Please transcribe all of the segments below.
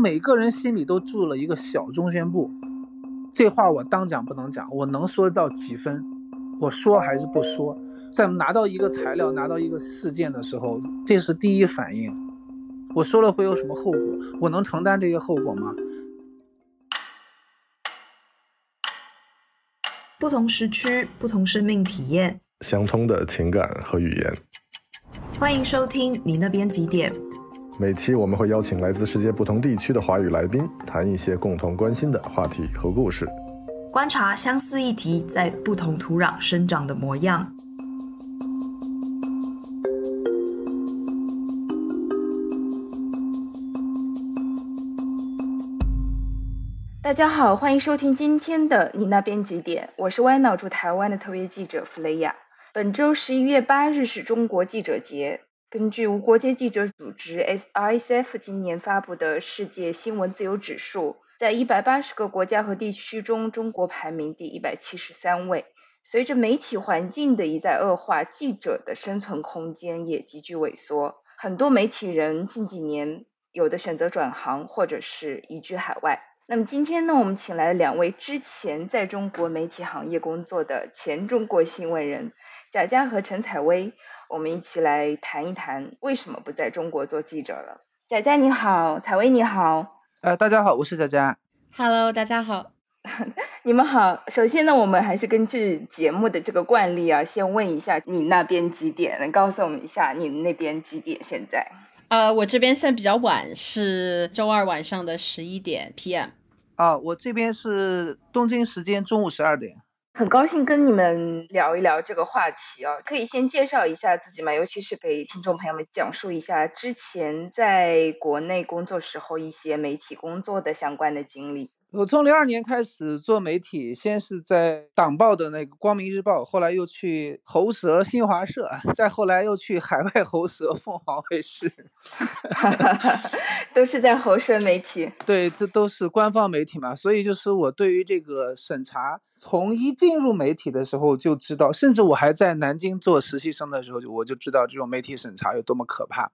每个人心里都住了一个小中宣部，这话我当讲不能讲，我能说到几分？我说还是不说？在拿到一个材料、拿到一个事件的时候，这是第一反应。我说了会有什么后果？我能承担这些后果吗？不同时区，不同生命体验，相通的情感和语言。欢迎收听，你那边几点？每期我们会邀请来自世界不同地区的华语来宾，谈一些共同关心的话题和故事，观察相似议题在不同土壤生长的模样。大家好，欢迎收听今天的你那边几点？我是歪脑驻台湾的特约记者弗雷亚。本周十一月八日是中国记者节。根据无国界记者组织 s i s f 今年发布的《世界新闻自由指数》，在一百八十个国家和地区中，中国排名第一百七十三位。随着媒体环境的一再恶化，记者的生存空间也急剧萎缩。很多媒体人近几年有的选择转行，或者是移居海外。那么今天呢，我们请来了两位之前在中国媒体行业工作的前中国新闻人。贾佳和陈采薇，我们一起来谈一谈为什么不在中国做记者了。贾佳你好，采薇你好。呃，大家好，我是贾佳。Hello，大家好。你们好。首先呢，我们还是根据节目的这个惯例啊，先问一下你那边几点？能告诉我们一下你们那边几点现在？呃，我这边现在比较晚，是周二晚上的十一点 PM。啊，我这边是东京时间中午十二点。很高兴跟你们聊一聊这个话题啊，可以先介绍一下自己嘛，尤其是给听众朋友们讲述一下之前在国内工作时候一些媒体工作的相关的经历。我从零二年开始做媒体，先是在党报的那个《光明日报》，后来又去《喉舌》新华社，再后来又去海外《喉舌》凤凰卫视，都是在喉舌媒体。对，这都是官方媒体嘛，所以就是我对于这个审查，从一进入媒体的时候就知道，甚至我还在南京做实习生的时候，我就知道这种媒体审查有多么可怕。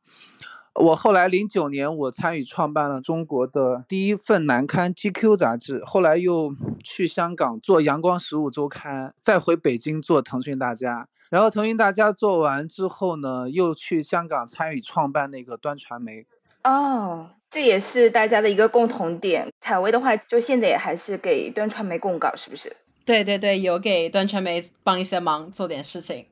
我后来零九年，我参与创办了中国的第一份男刊《GQ》杂志，后来又去香港做《阳光十五周刊》，再回北京做腾讯大家。然后腾讯大家做完之后呢，又去香港参与创办那个端传媒。哦，这也是大家的一个共同点。采薇的话，就现在也还是给端传媒供稿，是不是？对对对，有给端传媒帮一些忙，做点事情。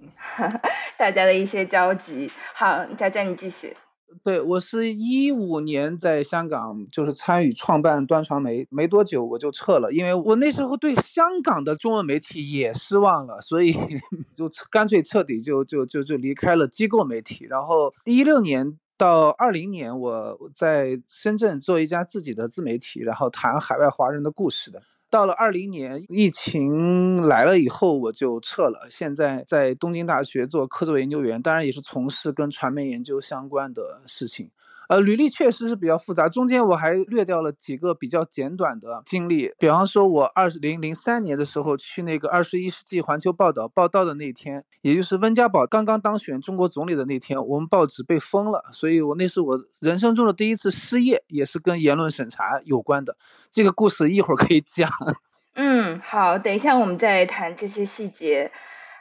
大家的一些交集。好，佳佳你继续。对我是一五年在香港，就是参与创办端传媒，没多久我就撤了，因为我那时候对香港的中文媒体也失望了，所以 就干脆彻底就就就就离开了机构媒体。然后一六年到二零年，我在深圳做一家自己的自媒体，然后谈海外华人的故事的。到了二零年疫情来了以后，我就撤了。现在在东京大学做客座研究员，当然也是从事跟传媒研究相关的事情。呃，履历确实是比较复杂，中间我还略掉了几个比较简短的经历，比方说，我二零零三年的时候去那个二十一世纪环球报道报道的那天，也就是温家宝刚刚当选中国总理的那天，我们报纸被封了，所以我那是我人生中的第一次失业，也是跟言论审查有关的。这个故事一会儿可以讲。嗯，好，等一下我们再谈这些细节。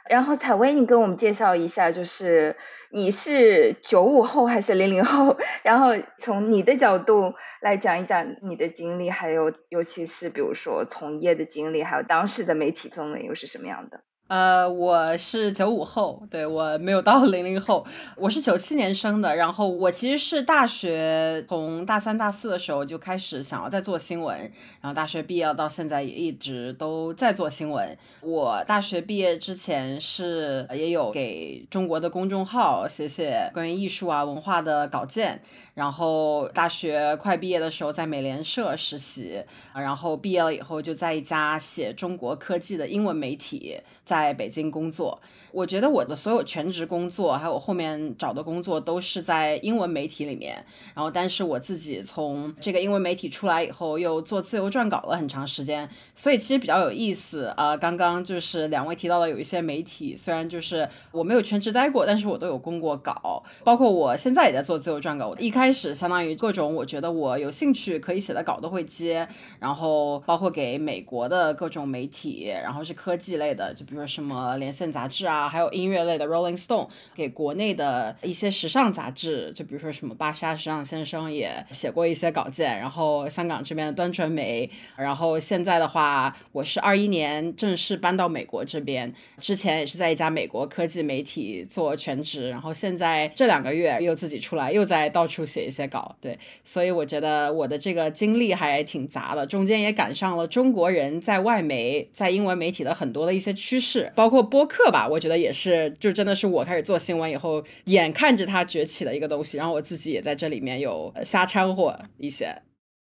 然后，采薇，你跟我们介绍一下，就是你是九五后还是零零后？然后从你的角度来讲一讲你的经历，还有尤其是比如说从业的经历，还有当时的媒体氛围又是什么样的？呃，我是九五后，对我没有到零零后，我是九七年生的。然后我其实是大学从大三、大四的时候就开始想要在做新闻，然后大学毕业到现在也一直都在做新闻。我大学毕业之前是也有给中国的公众号写写关于艺术啊、文化的稿件。然后大学快毕业的时候在美联社实习，然后毕业了以后就在一家写中国科技的英文媒体在。在北京工作，我觉得我的所有全职工作，还有后面找的工作，都是在英文媒体里面。然后，但是我自己从这个英文媒体出来以后，又做自由撰稿了很长时间，所以其实比较有意思。啊，刚刚就是两位提到的有一些媒体，虽然就是我没有全职待过，但是我都有供过稿，包括我现在也在做自由撰稿。我一开始相当于各种我觉得我有兴趣可以写的稿都会接，然后包括给美国的各种媒体，然后是科技类的，就比如。什么连线杂志啊，还有音乐类的《Rolling Stone》，给国内的一些时尚杂志，就比如说什么《芭莎时尚先生》，也写过一些稿件。然后香港这边《的端传媒》，然后现在的话，我是二一年正式搬到美国这边，之前也是在一家美国科技媒体做全职，然后现在这两个月又自己出来，又在到处写一些稿。对，所以我觉得我的这个经历还挺杂的，中间也赶上了中国人在外媒、在英文媒体的很多的一些趋势。是，包括播客吧，我觉得也是，就真的是我开始做新闻以后，眼看着它崛起的一个东西，然后我自己也在这里面有瞎掺和一些。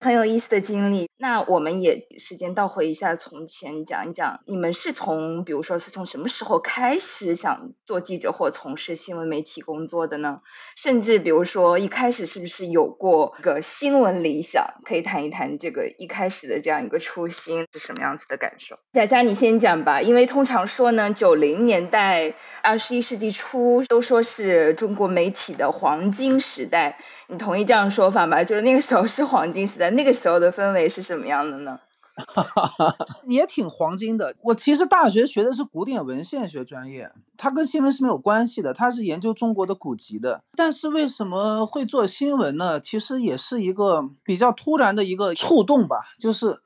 很有意思的经历。那我们也时间倒回一下从前，讲一讲你们是从，比如说是从什么时候开始想做记者或从事新闻媒体工作的呢？甚至比如说一开始是不是有过一个新闻理想？可以谈一谈这个一开始的这样一个初心是什么样子的感受？佳佳，你先讲吧。因为通常说呢，九零年代、二十一世纪初都说是中国媒体的黄金时代，你同意这样说法吗？就是那个时候是黄金时代。那个时候的氛围是什么样的呢？也挺黄金的。我其实大学学的是古典文献学专业，它跟新闻是没有关系的，它是研究中国的古籍的。但是为什么会做新闻呢？其实也是一个比较突然的一个触动吧。就是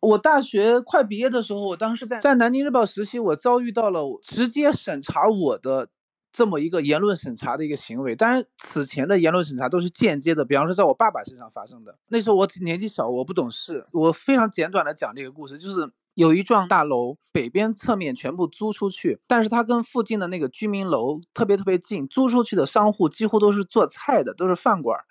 我大学快毕业的时候，我当时在在南京日报实习，我遭遇到了直接审查我的。这么一个言论审查的一个行为，当然此前的言论审查都是间接的，比方说在我爸爸身上发生的。那时候我年纪小，我不懂事。我非常简短的讲这个故事，就是有一幢大楼北边侧面全部租出去，但是它跟附近的那个居民楼特别特别近。租出去的商户几乎都是做菜的，都是饭馆儿，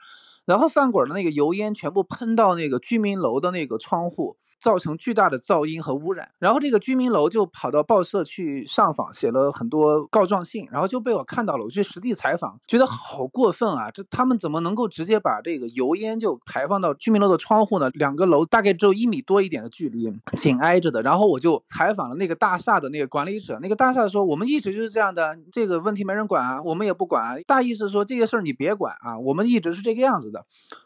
然后饭馆儿的那个油烟全部喷到那个居民楼的那个窗户。造成巨大的噪音和污染，然后这个居民楼就跑到报社去上访，写了很多告状信，然后就被我看到了。我去实地采访，觉得好过分啊！这他们怎么能够直接把这个油烟就排放到居民楼的窗户呢？两个楼大概只有一米多一点的距离，紧挨着的。然后我就采访了那个大厦的那个管理者，那个大厦说：“我们一直就是这样的，这个问题没人管，我们也不管。大意是说这些事儿你别管啊，我们一直是这个样子的。”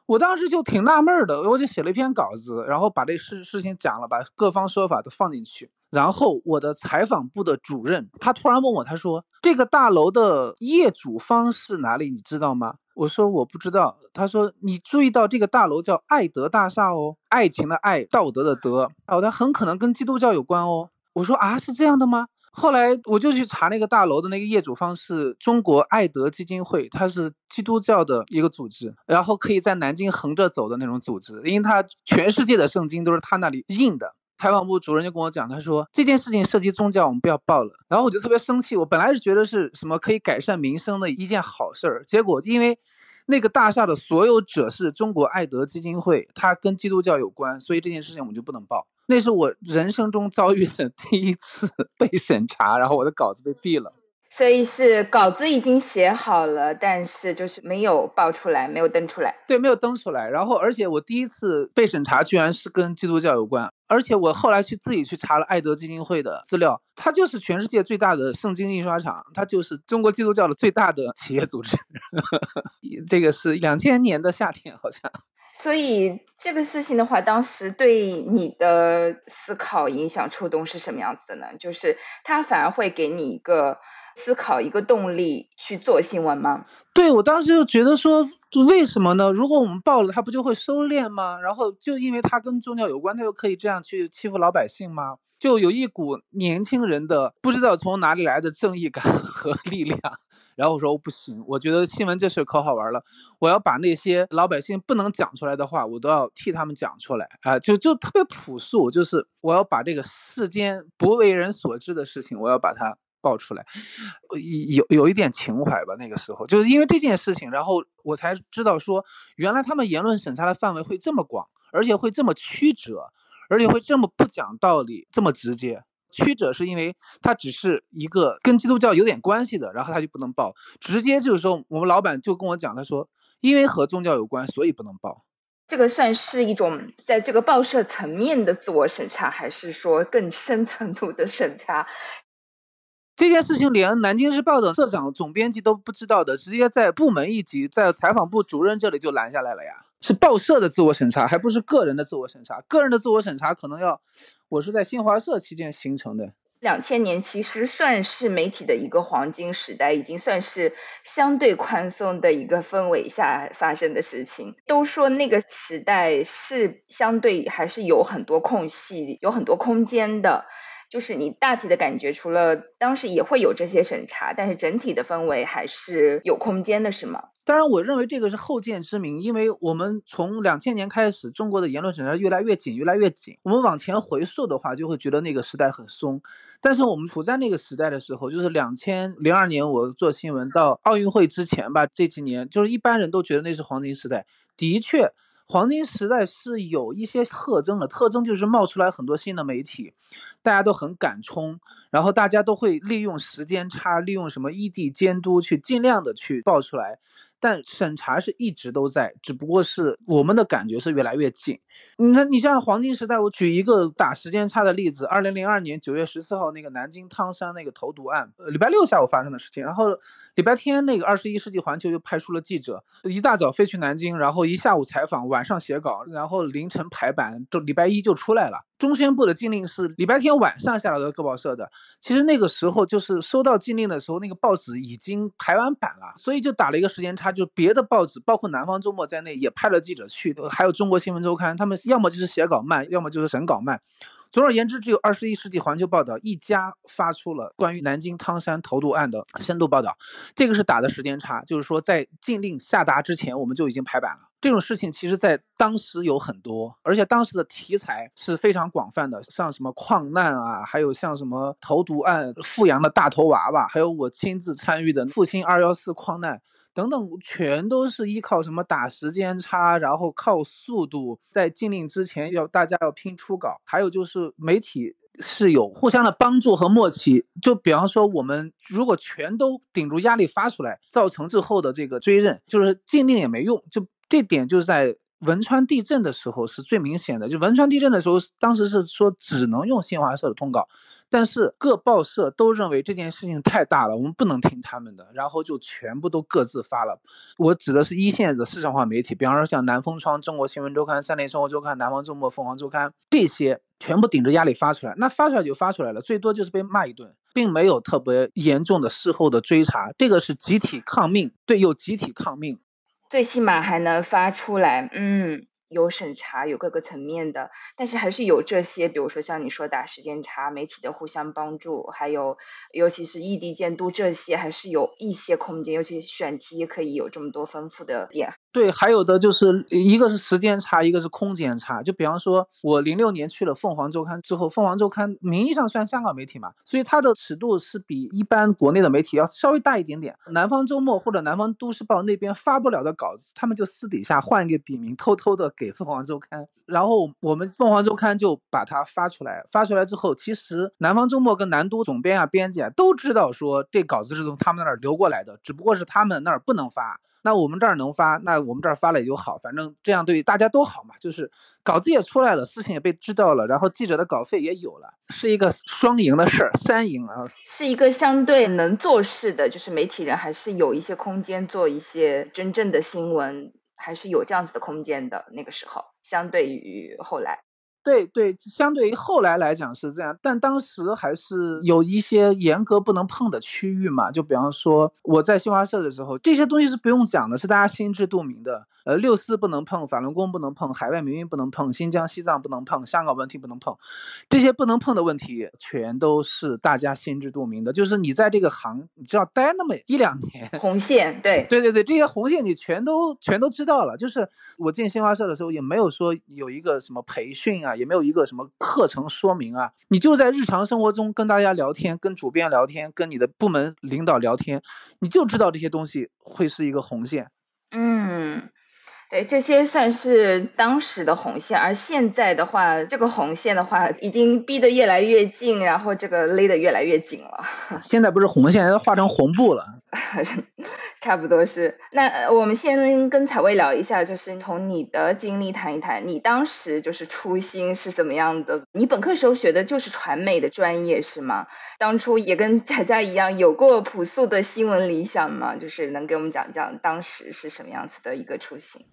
我当时就挺纳闷的，我就写了一篇稿子，然后把这事事情讲了，把各方说法都放进去。然后我的采访部的主任，他突然问我，他说：“这个大楼的业主方是哪里？你知道吗？”我说：“我不知道。”他说：“你注意到这个大楼叫爱德大厦哦，爱情的爱，道德的德，哦，它很可能跟基督教有关哦。”我说：“啊，是这样的吗？”后来我就去查那个大楼的那个业主方是中国爱德基金会，它是基督教的一个组织，然后可以在南京横着走的那种组织，因为它全世界的圣经都是他那里印的。采访部主任就跟我讲，他说这件事情涉及宗教，我们不要报了。然后我就特别生气，我本来是觉得是什么可以改善民生的一件好事儿，结果因为那个大厦的所有者是中国爱德基金会，它跟基督教有关，所以这件事情我们就不能报。那是我人生中遭遇的第一次 被审查，然后我的稿子被毙了。所以是稿子已经写好了，但是就是没有报出来，没有登出来。对，没有登出来。然后，而且我第一次被审查，居然是跟基督教有关。而且我后来去自己去查了爱德基金会的资料，它就是全世界最大的圣经印刷厂，它就是中国基督教的最大的企业组织。这个是两千年的夏天，好像。所以这个事情的话，当时对你的思考影响触动是什么样子的呢？就是他反而会给你一个思考一个动力去做新闻吗？对，我当时就觉得说，为什么呢？如果我们报了，他不就会收敛吗？然后就因为他跟宗教有关，他就可以这样去欺负老百姓吗？就有一股年轻人的不知道从哪里来的正义感和力量。然后我说我不行，我觉得新闻这事可好玩了。我要把那些老百姓不能讲出来的话，我都要替他们讲出来啊！就就特别朴素，就是我要把这个世间不为人所知的事情，我要把它爆出来。有有一点情怀吧，那个时候就是因为这件事情，然后我才知道说，原来他们言论审查的范围会这么广，而且会这么曲折，而且会这么不讲道理，这么直接。曲折是因为它只是一个跟基督教有点关系的，然后他就不能报，直接就是说我们老板就跟我讲，他说因为和宗教有关，所以不能报。这个算是一种在这个报社层面的自我审查，还是说更深层次的审查？这件事情连《南京日报》的社长、总编辑都不知道的，直接在部门一级，在采访部主任这里就拦下来了呀。是报社的自我审查，还不是个人的自我审查。个人的自我审查可能要，我是在新华社期间形成的。两千年其实算是媒体的一个黄金时代，已经算是相对宽松的一个氛围下发生的事情。都说那个时代是相对还是有很多空隙，有很多空间的。就是你大体的感觉，除了当时也会有这些审查，但是整体的氛围还是有空间的，是吗？当然，我认为这个是后见之明，因为我们从两千年开始，中国的言论审查越来越紧，越来越紧。我们往前回溯的话，就会觉得那个时代很松。但是我们处在那个时代的时候，就是两千零二年，我做新闻到奥运会之前吧，这几年就是一般人都觉得那是黄金时代。的确，黄金时代是有一些特征的，特征就是冒出来很多新的媒体。大家都很敢冲，然后大家都会利用时间差，利用什么异地监督去尽量的去爆出来。但审查是一直都在，只不过是我们的感觉是越来越近。你看，你像黄金时代，我举一个打时间差的例子：二零零二年九月十四号，那个南京汤山那个投毒案，呃，礼拜六下午发生的事情，然后礼拜天那个《二十一世纪环球》就派出了记者，一大早飞去南京，然后一下午采访，晚上写稿，然后凌晨排版，就礼拜一就出来了。中宣部的禁令是礼拜天晚上下来的各报社的，其实那个时候就是收到禁令的时候，那个报纸已经排完版了，所以就打了一个时间差。就别的报纸，包括南方周末在内，也派了记者去，还有中国新闻周刊，他们要么就是写稿慢，要么就是审稿慢。总而言之，只有二十一世纪环球报道一家发出了关于南京汤山投毒案的深度报道。这个是打的时间差，就是说在禁令下达之前，我们就已经排版了。这种事情其实在当时有很多，而且当时的题材是非常广泛的，像什么矿难啊，还有像什么投毒案、富阳的大头娃娃，还有我亲自参与的阜新二幺四矿难。等等，全都是依靠什么打时间差，然后靠速度，在禁令之前要大家要拼初稿，还有就是媒体是有互相的帮助和默契。就比方说，我们如果全都顶住压力发出来，造成之后的这个追认，就是禁令也没用。就这点，就是在汶川地震的时候是最明显的。就汶川地震的时候，当时是说只能用新华社的通稿。但是各报社都认为这件事情太大了，我们不能听他们的，然后就全部都各自发了。我指的是一线的市场化媒体，比方说像南风窗、中国新闻周刊、三联生活周刊、南方周末、凤凰周刊这些，全部顶着压力发出来。那发出来就发出来了，最多就是被骂一顿，并没有特别严重的事后的追查。这个是集体抗命，对，有集体抗命，最起码还能发出来。嗯。有审查，有各个层面的，但是还是有这些，比如说像你说打时间差、媒体的互相帮助，还有尤其是异地监督这些，还是有一些空间，尤其选题可以有这么多丰富的点。对，还有的就是一个是时间差，一个是空间差。就比方说，我零六年去了《凤凰周刊》之后，《凤凰周刊》名义上算香港媒体嘛，所以它的尺度是比一般国内的媒体要稍微大一点点。《南方周末》或者《南方都市报》那边发不了的稿子，他们就私底下换一个笔名，偷偷的给《凤凰周刊》，然后我们《凤凰周刊》就把它发出来。发出来之后，其实《南方周末》跟南都总编啊、编辑啊都知道说这稿子是从他们那儿流过来的，只不过是他们那儿不能发。那我们这儿能发，那我们这儿发了也就好，反正这样对大家都好嘛。就是稿子也出来了，事情也被知道了，然后记者的稿费也有了，是一个双赢的事儿，三赢啊。是一个相对能做事的，就是媒体人还是有一些空间做一些真正的新闻，还是有这样子的空间的那个时候，相对于后来。对对，相对于后来来讲是这样，但当时还是有一些严格不能碰的区域嘛。就比方说我在新华社的时候，这些东西是不用讲的，是大家心知肚明的。呃，六四不能碰，法轮功不能碰，海外民运不能碰，新疆、西藏不能碰，香港问题不能碰，这些不能碰的问题全都是大家心知肚明的。就是你在这个行，你知道待那么一两年，红线，对对对对，这些红线你全都全都知道了。就是我进新华社的时候，也没有说有一个什么培训啊。也没有一个什么课程说明啊，你就在日常生活中跟大家聊天，跟主编聊天，跟你的部门领导聊天，你就知道这些东西会是一个红线。嗯，对，这些算是当时的红线，而现在的话，这个红线的话已经逼得越来越近，然后这个勒得越来越紧了。现在不是红线，在画成红布了。差不多是。那我们先跟彩薇聊一下，就是从你的经历谈一谈，你当时就是初心是怎么样的？你本科时候学的就是传媒的专业是吗？当初也跟大佳一样有过朴素的新闻理想吗？就是能给我们讲讲当时是什么样子的一个初心？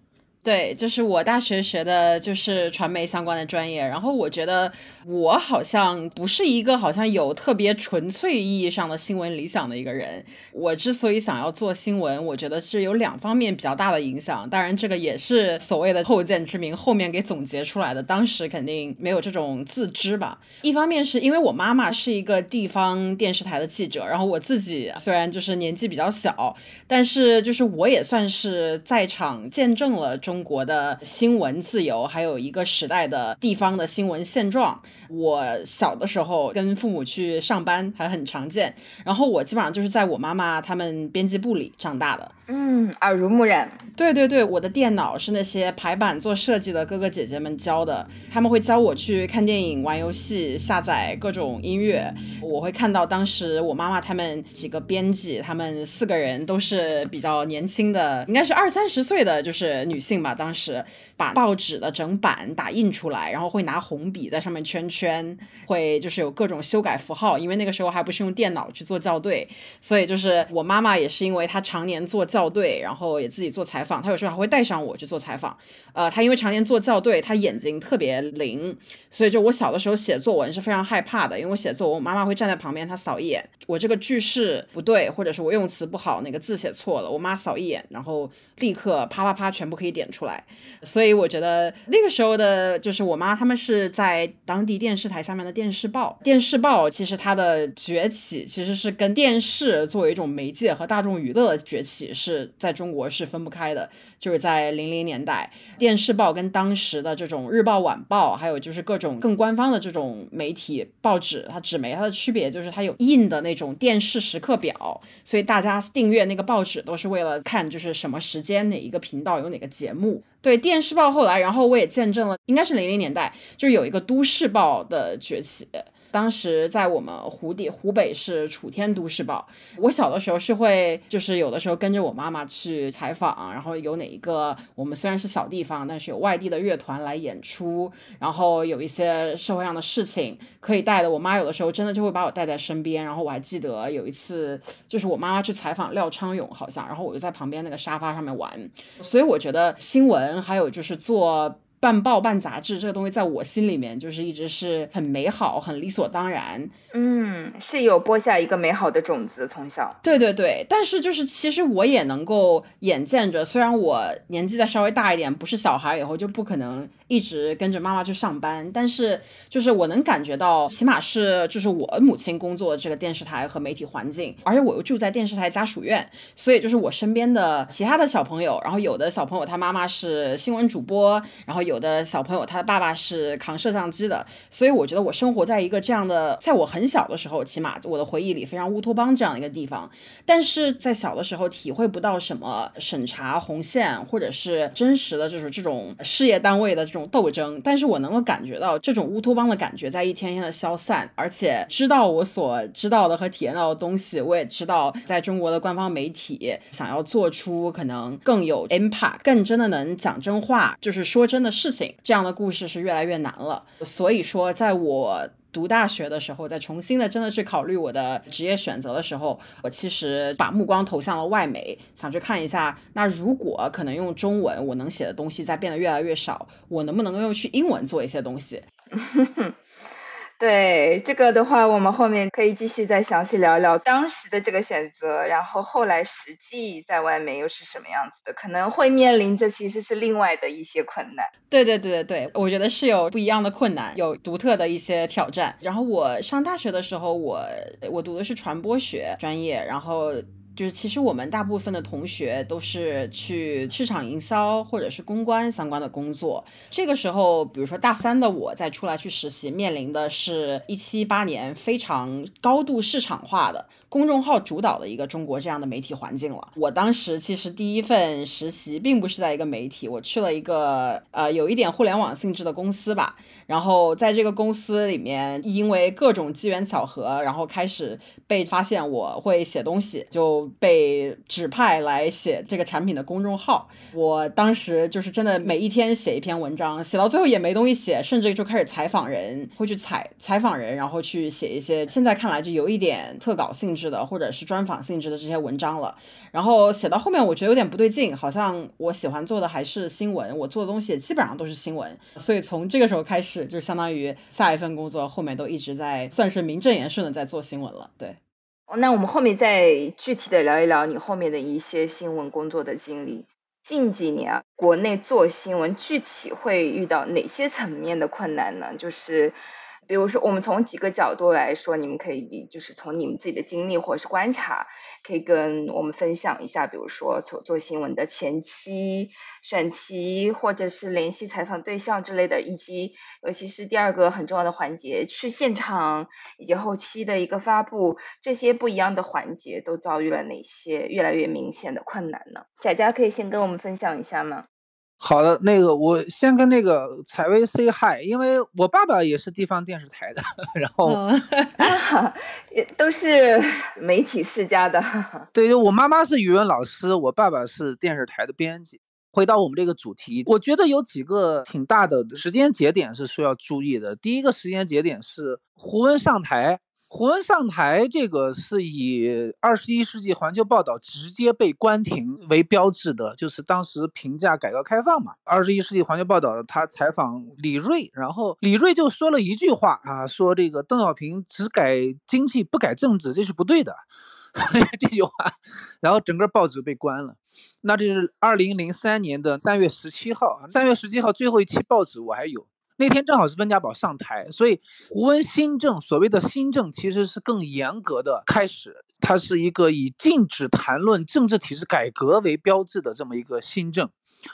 对，就是我大学学的就是传媒相关的专业，然后我觉得我好像不是一个好像有特别纯粹意义上的新闻理想的一个人。我之所以想要做新闻，我觉得是有两方面比较大的影响，当然这个也是所谓的后见之明，后面给总结出来的，当时肯定没有这种自知吧。一方面是因为我妈妈是一个地方电视台的记者，然后我自己虽然就是年纪比较小，但是就是我也算是在场见证了中。中国的新闻自由，还有一个时代的地方的新闻现状。我小的时候跟父母去上班还很常见，然后我基本上就是在我妈妈他们编辑部里长大的，嗯，耳濡目染。对对对，我的电脑是那些排版做设计的哥哥姐姐们教的，他们会教我去看电影、玩游戏、下载各种音乐。我会看到当时我妈妈他们几个编辑，他们四个人都是比较年轻的，应该是二三十岁的，就是女性吧。把当时把报纸的整版打印出来，然后会拿红笔在上面圈圈，会就是有各种修改符号，因为那个时候还不是用电脑去做校对，所以就是我妈妈也是因为她常年做校对，然后也自己做采访，她有时候还会带上我去做采访。呃，她因为常年做校对，她眼睛特别灵，所以就我小的时候写作文是非常害怕的，因为我写作文，我妈妈会站在旁边，她扫一眼，我这个句式不对，或者是我用词不好，哪个字写错了，我妈扫一眼，然后立刻啪啪啪全部可以点。出来，所以我觉得那个时候的，就是我妈他们是在当地电视台下面的电视报。电视报其实它的崛起，其实是跟电视作为一种媒介和大众娱乐的崛起是在中国是分不开的。就是在零零年代，电视报跟当时的这种日报、晚报，还有就是各种更官方的这种媒体报纸，它纸媒它的区别就是它有印的那种电视时刻表，所以大家订阅那个报纸都是为了看就是什么时间哪一个频道有哪个节目。对，电视报后来，然后我也见证了，应该是零零年代，就是有一个都市报的崛起。当时在我们湖底湖北是楚天都市报，我小的时候是会，就是有的时候跟着我妈妈去采访，然后有哪一个我们虽然是小地方，但是有外地的乐团来演出，然后有一些社会上的事情可以带的，我妈有的时候真的就会把我带在身边，然后我还记得有一次就是我妈妈去采访廖昌永好像，然后我就在旁边那个沙发上面玩，所以我觉得新闻还有就是做。办报办杂志这个东西，在我心里面就是一直是很美好、很理所当然。嗯，是有播下一个美好的种子从小。对对对，但是就是其实我也能够眼见着，虽然我年纪再稍微大一点，不是小孩以后就不可能一直跟着妈妈去上班，但是就是我能感觉到，起码是就是我母亲工作这个电视台和媒体环境，而且我又住在电视台家属院，所以就是我身边的其他的小朋友，然后有的小朋友他妈妈是新闻主播，然后。有的小朋友，他的爸爸是扛摄像机的，所以我觉得我生活在一个这样的，在我很小的时候，起码我的回忆里非常乌托邦这样一个地方。但是在小的时候，体会不到什么审查红线，或者是真实的，就是这种事业单位的这种斗争。但是我能够感觉到这种乌托邦的感觉在一天天的消散，而且知道我所知道的和体验到的东西，我也知道，在中国的官方媒体想要做出可能更有 impact，更真的能讲真话，就是说真的。事情这样的故事是越来越难了，所以说，在我读大学的时候，在重新的真的去考虑我的职业选择的时候，我其实把目光投向了外媒，想去看一下，那如果可能用中文我能写的东西在变得越来越少，我能不能够用去英文做一些东西？对这个的话，我们后面可以继续再详细聊聊当时的这个选择，然后后来实际在外面又是什么样子的，可能会面临着其实是另外的一些困难。对对对对对，我觉得是有不一样的困难，有独特的一些挑战。然后我上大学的时候，我我读的是传播学专业，然后。就是，其实我们大部分的同学都是去市场营销或者是公关相关的工作。这个时候，比如说大三的我再出来去实习，面临的是一七八年非常高度市场化的。公众号主导的一个中国这样的媒体环境了。我当时其实第一份实习并不是在一个媒体，我去了一个呃有一点互联网性质的公司吧。然后在这个公司里面，因为各种机缘巧合，然后开始被发现我会写东西，就被指派来写这个产品的公众号。我当时就是真的每一天写一篇文章，写到最后也没东西写，甚至就开始采访人，会去采采访人，然后去写一些。现在看来就有一点特稿性。是的，或者是专访性质的这些文章了。然后写到后面，我觉得有点不对劲，好像我喜欢做的还是新闻，我做的东西基本上都是新闻。所以从这个时候开始，就相当于下一份工作后面都一直在算是名正言顺的在做新闻了。对，那我们后面再具体的聊一聊你后面的一些新闻工作的经历。近几年国内做新闻具体会遇到哪些层面的困难呢？就是。比如说，我们从几个角度来说，你们可以就是从你们自己的经历或者是观察，可以跟我们分享一下。比如说，做做新闻的前期选题，或者是联系采访对象之类的，以及尤其是第二个很重要的环节，去现场以及后期的一个发布，这些不一样的环节都遭遇了哪些越来越明显的困难呢？贾佳可以先跟我们分享一下吗？好的，那个我先跟那个采薇 say hi，因为我爸爸也是地方电视台的，然后 也都是媒体世家的。对，我妈妈是语文老师，我爸爸是电视台的编辑。回到我们这个主题，我觉得有几个挺大的时间节点是需要注意的。第一个时间节点是胡温上台。胡文上台，这个是以二十一世纪环球报道直接被关停为标志的，就是当时评价改革开放嘛。二十一世纪环球报道，他采访李瑞，然后李瑞就说了一句话啊，说这个邓小平只改经济不改政治，这是不对的，这句话，然后整个报纸被关了。那这是二零零三年的三月十七号，三月十七号最后一期报纸我还有。那天正好是温家宝上台，所以胡温新政所谓的新政其实是更严格的开始，它是一个以禁止谈论政治体制改革为标志的这么一个新政，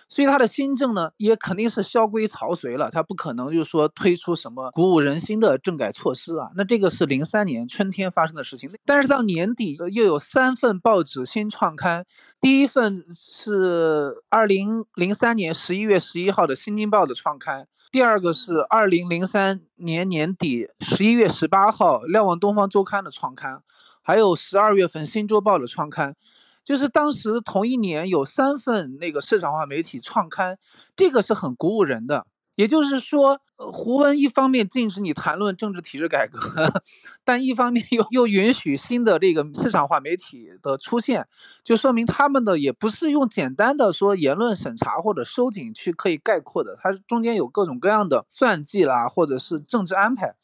所以它的新政呢也肯定是萧规曹随了，它不可能就是说推出什么鼓舞人心的政改措施啊。那这个是零三年春天发生的事情，但是到年底又有三份报纸新创刊，第一份是二零零三年十一月十一号的《新京报》的创刊。第二个是二零零三年年底十一月十八号《瞭望东方周刊》的创刊，还有十二月份《新周报》的创刊，就是当时同一年有三份那个市场化媒体创刊，这个是很鼓舞人的。也就是说，胡温一方面禁止你谈论政治体制改革，但一方面又又允许新的这个市场化媒体的出现，就说明他们的也不是用简单的说言论审查或者收紧去可以概括的，它中间有各种各样的算计啦，或者是政治安排。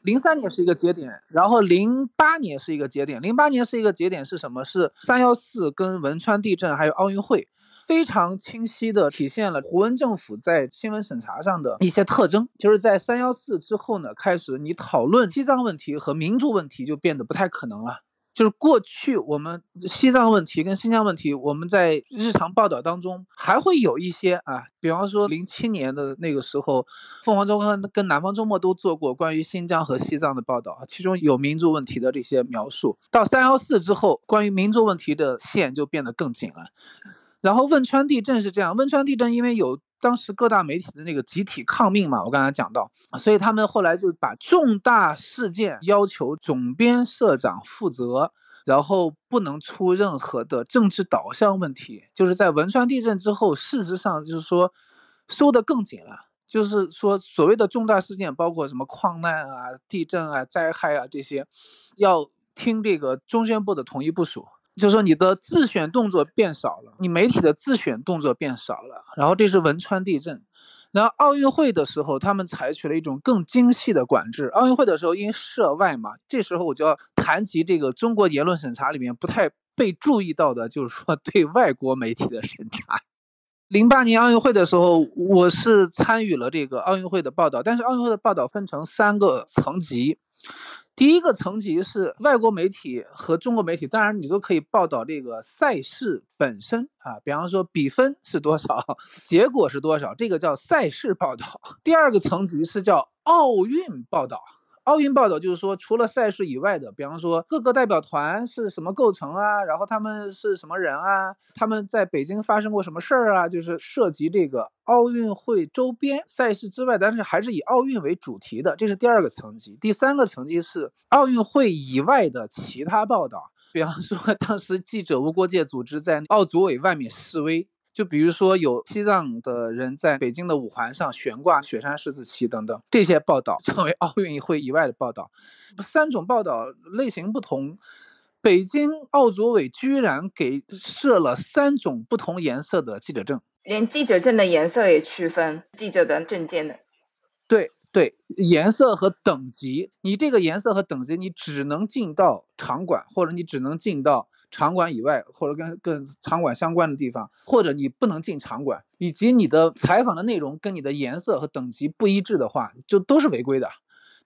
零三年是一个节点，然后零八年是一个节点，零八年是一个节点是什么？是三幺四跟汶川地震还有奥运会。非常清晰地体现了胡温政府在新闻审查上的一些特征，就是在三幺四之后呢，开始你讨论西藏问题和民族问题就变得不太可能了。就是过去我们西藏问题跟新疆问题，我们在日常报道当中还会有一些啊，比方说零七年的那个时候，凤凰周刊跟南方周末都做过关于新疆和西藏的报道啊，其中有民族问题的这些描述。到三幺四之后，关于民族问题的线就变得更紧了。然后汶川地震是这样，汶川地震因为有当时各大媒体的那个集体抗命嘛，我刚才讲到，所以他们后来就把重大事件要求总编社长负责，然后不能出任何的政治导向问题。就是在汶川地震之后，事实上就是说收得更紧了，就是说所谓的重大事件，包括什么矿难啊、地震啊、灾害啊这些，要听这个中宣部的统一部署。就是说你的自选动作变少了，你媒体的自选动作变少了，然后这是汶川地震，然后奥运会的时候，他们采取了一种更精细的管制。奥运会的时候，因为涉外嘛，这时候我就要谈及这个中国言论审查里面不太被注意到的，就是说对外国媒体的审查。零八年奥运会的时候，我是参与了这个奥运会的报道，但是奥运会的报道分成三个层级。第一个层级是外国媒体和中国媒体，当然你都可以报道这个赛事本身啊，比方说比分是多少，结果是多少，这个叫赛事报道。第二个层级是叫奥运报道。奥运报道就是说，除了赛事以外的，比方说各个代表团是什么构成啊，然后他们是什么人啊，他们在北京发生过什么事儿啊，就是涉及这个奥运会周边赛事之外，但是还是以奥运为主题的，这是第二个层级。第三个层级是奥运会以外的其他报道，比方说当时记者无国界组织在奥组委外面示威。就比如说，有西藏的人在北京的五环上悬挂雪山十字旗等等这些报道，成为奥运会以外的报道，三种报道类型不同，北京奥组委居然给设了三种不同颜色的记者证，连记者证的颜色也区分记者的证件的。对对，颜色和等级，你这个颜色和等级，你只能进到场馆，或者你只能进到。场馆以外，或者跟跟场馆相关的地方，或者你不能进场馆，以及你的采访的内容跟你的颜色和等级不一致的话，就都是违规的。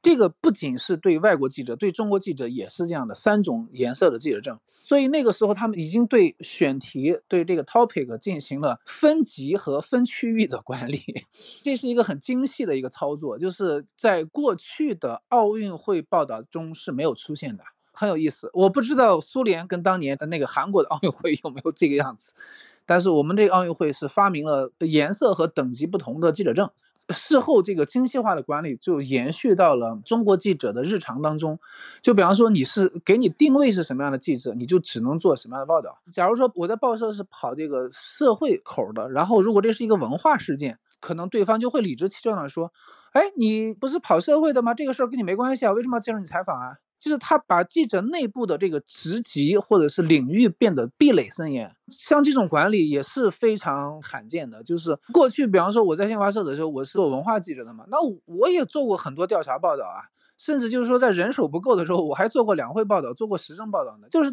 这个不仅是对外国记者，对中国记者也是这样的。三种颜色的记者证，所以那个时候他们已经对选题、对这个 topic 进行了分级和分区域的管理。这是一个很精细的一个操作，就是在过去的奥运会报道中是没有出现的。很有意思，我不知道苏联跟当年的那个韩国的奥运会有没有这个样子，但是我们这个奥运会是发明了颜色和等级不同的记者证。事后这个精细化的管理就延续到了中国记者的日常当中。就比方说，你是给你定位是什么样的记者，你就只能做什么样的报道。假如说我在报社是跑这个社会口的，然后如果这是一个文化事件，可能对方就会理直气壮地说：“哎，你不是跑社会的吗？这个事儿跟你没关系啊，为什么要接受你采访啊？”就是他把记者内部的这个职级或者是领域变得壁垒森严，像这种管理也是非常罕见的。就是过去，比方说我在新华社的时候，我是做文化记者的嘛，那我也做过很多调查报道啊，甚至就是说在人手不够的时候，我还做过两会报道，做过时政报道呢。就是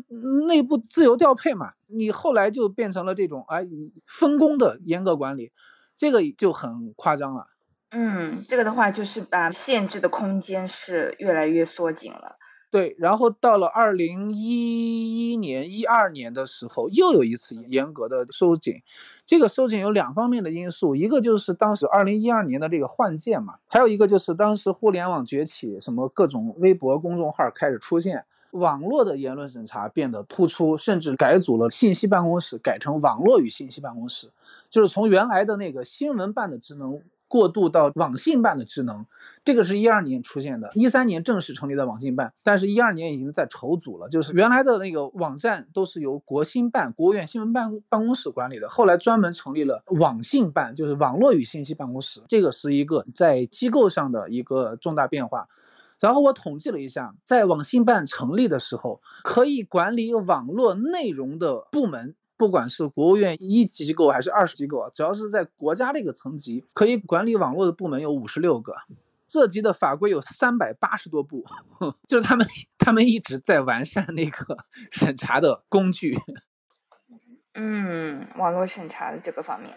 内部自由调配嘛。你后来就变成了这种哎分工的严格管理，这个就很夸张了。嗯，这个的话就是把限制的空间是越来越缩紧了。对，然后到了二零一一年、一二年的时候，又有一次严格的收紧。这个收紧有两方面的因素，一个就是当时二零一二年的这个换届嘛，还有一个就是当时互联网崛起，什么各种微博、公众号开始出现，网络的言论审查变得突出，甚至改组了信息办公室，改成网络与信息办公室，就是从原来的那个新闻办的职能。过渡到网信办的职能，这个是一二年出现的，一三年正式成立的网信办，但是一二年已经在筹组了，就是原来的那个网站都是由国新办、国务院新闻办办公室管理的，后来专门成立了网信办，就是网络与信息办公室，这个是一个在机构上的一个重大变化。然后我统计了一下，在网信办成立的时候，可以管理网络内容的部门。不管是国务院一级机构还是二十机构，只要是在国家这个层级可以管理网络的部门有五十六个，涉及的法规有三百八十多部，就是他们他们一直在完善那个审查的工具。嗯，网络审查的这个方面。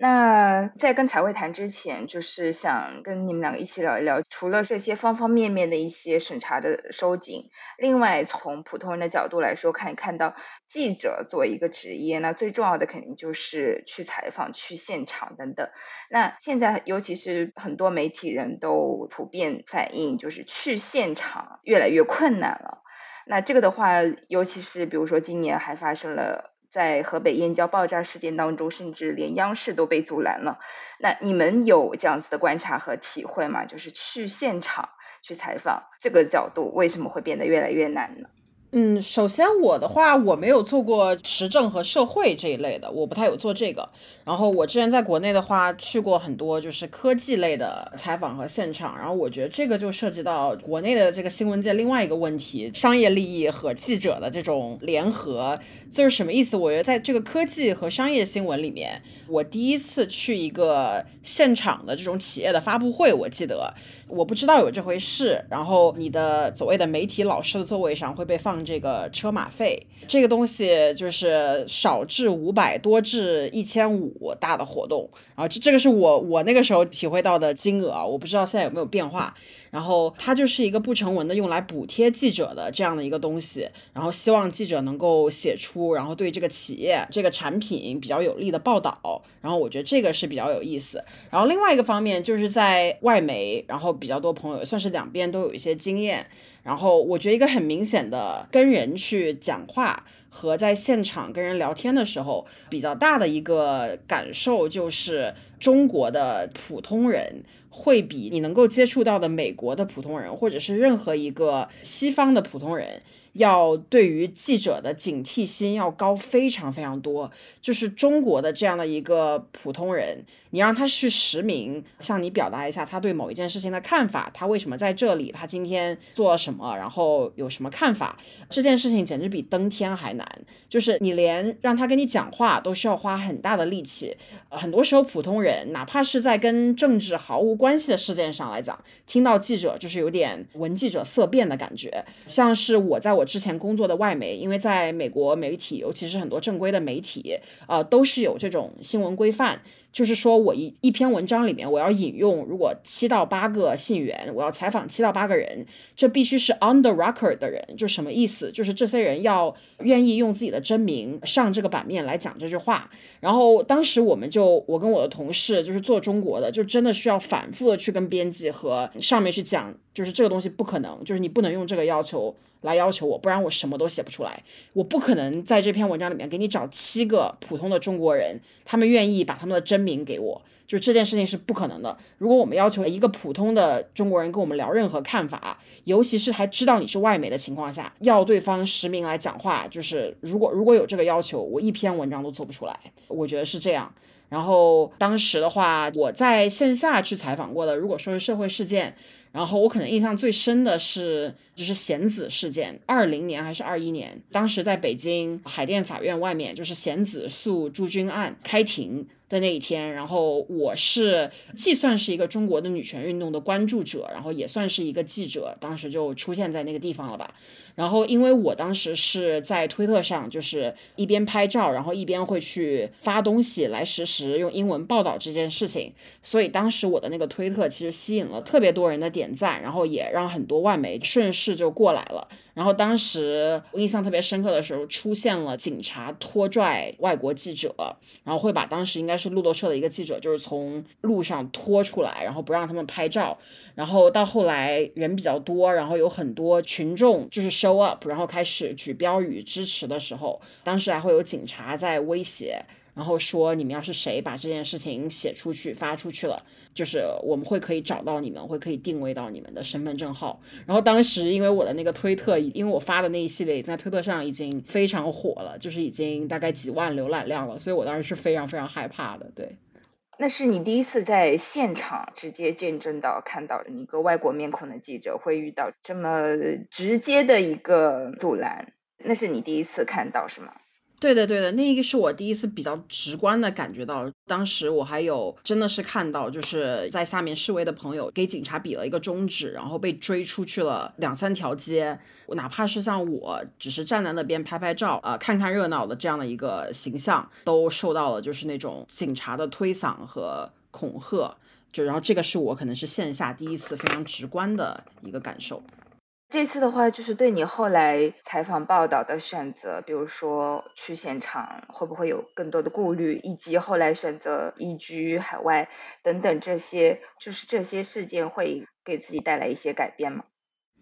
那在跟彩会谈之前，就是想跟你们两个一起聊一聊，除了这些方方面面的一些审查的收紧，另外从普通人的角度来说，看看到记者作为一个职业，那最重要的肯定就是去采访、去现场等等。那现在，尤其是很多媒体人都普遍反映，就是去现场越来越困难了。那这个的话，尤其是比如说今年还发生了。在河北燕郊爆炸事件当中，甚至连央视都被阻拦了。那你们有这样子的观察和体会吗？就是去现场去采访，这个角度为什么会变得越来越难呢？嗯，首先我的话，我没有做过时政和社会这一类的，我不太有做这个。然后我之前在国内的话，去过很多就是科技类的采访和现场。然后我觉得这个就涉及到国内的这个新闻界另外一个问题，商业利益和记者的这种联合，就是什么意思？我觉得在这个科技和商业新闻里面，我第一次去一个现场的这种企业的发布会，我记得我不知道有这回事。然后你的所谓的媒体老师的座位上会被放。这个车马费，这个东西就是少至五百，多至一千五大的活动，然后这这个是我我那个时候体会到的金额，我不知道现在有没有变化。然后它就是一个不成文的用来补贴记者的这样的一个东西，然后希望记者能够写出然后对这个企业这个产品比较有利的报道，然后我觉得这个是比较有意思。然后另外一个方面就是在外媒，然后比较多朋友算是两边都有一些经验，然后我觉得一个很明显的跟人去讲话和在现场跟人聊天的时候，比较大的一个感受就是中国的普通人。会比你能够接触到的美国的普通人，或者是任何一个西方的普通人。要对于记者的警惕心要高非常非常多，就是中国的这样的一个普通人，你让他去实名向你表达一下他对某一件事情的看法，他为什么在这里，他今天做了什么，然后有什么看法，这件事情简直比登天还难。就是你连让他跟你讲话都需要花很大的力气，很多时候普通人哪怕是在跟政治毫无关系的事件上来讲，听到记者就是有点闻记者色变的感觉，像是我在我。之前工作的外媒，因为在美国媒体，尤其是很多正规的媒体，呃，都是有这种新闻规范，就是说我一一篇文章里面，我要引用，如果七到八个信源，我要采访七到八个人，这必须是 on the record 的人，就什么意思？就是这些人要愿意用自己的真名上这个版面来讲这句话。然后当时我们就，我跟我的同事就是做中国的，就真的需要反复的去跟编辑和上面去讲，就是这个东西不可能，就是你不能用这个要求。来要求我，不然我什么都写不出来。我不可能在这篇文章里面给你找七个普通的中国人，他们愿意把他们的真名给我，就是这件事情是不可能的。如果我们要求一个普通的中国人跟我们聊任何看法，尤其是还知道你是外媒的情况下，要对方实名来讲话，就是如果如果有这个要求，我一篇文章都做不出来。我觉得是这样。然后当时的话，我在线下去采访过的，如果说是社会事件。然后我可能印象最深的是，就是贤子事件，二零年还是二一年，当时在北京海淀法院外面，就是贤子诉朱军案开庭。的那一天，然后我是既算是一个中国的女权运动的关注者，然后也算是一个记者，当时就出现在那个地方了吧。然后因为我当时是在推特上，就是一边拍照，然后一边会去发东西来实时用英文报道这件事情，所以当时我的那个推特其实吸引了特别多人的点赞，然后也让很多外媒顺势就过来了。然后当时我印象特别深刻的时候，出现了警察拖拽外国记者，然后会把当时应该是路透社的一个记者，就是从路上拖出来，然后不让他们拍照。然后到后来人比较多，然后有很多群众就是 show up，然后开始举标语支持的时候，当时还会有警察在威胁。然后说，你们要是谁把这件事情写出去发出去了，就是我们会可以找到你们，会可以定位到你们的身份证号。然后当时因为我的那个推特，因为我发的那一系列在推特上已经非常火了，就是已经大概几万浏览量了，所以我当时是非常非常害怕的。对，那是你第一次在现场直接见证到看到一个外国面孔的记者会遇到这么直接的一个阻拦，那是你第一次看到是吗？对的，对的，那一个是我第一次比较直观的感觉到，当时我还有真的是看到，就是在下面示威的朋友给警察比了一个中指，然后被追出去了两三条街，哪怕是像我，只是站在那边拍拍照啊，看看热闹的这样的一个形象，都受到了就是那种警察的推搡和恐吓，就然后这个是我可能是线下第一次非常直观的一个感受。这次的话，就是对你后来采访报道的选择，比如说去现场，会不会有更多的顾虑，以及后来选择移居海外等等，这些就是这些事件会给自己带来一些改变吗？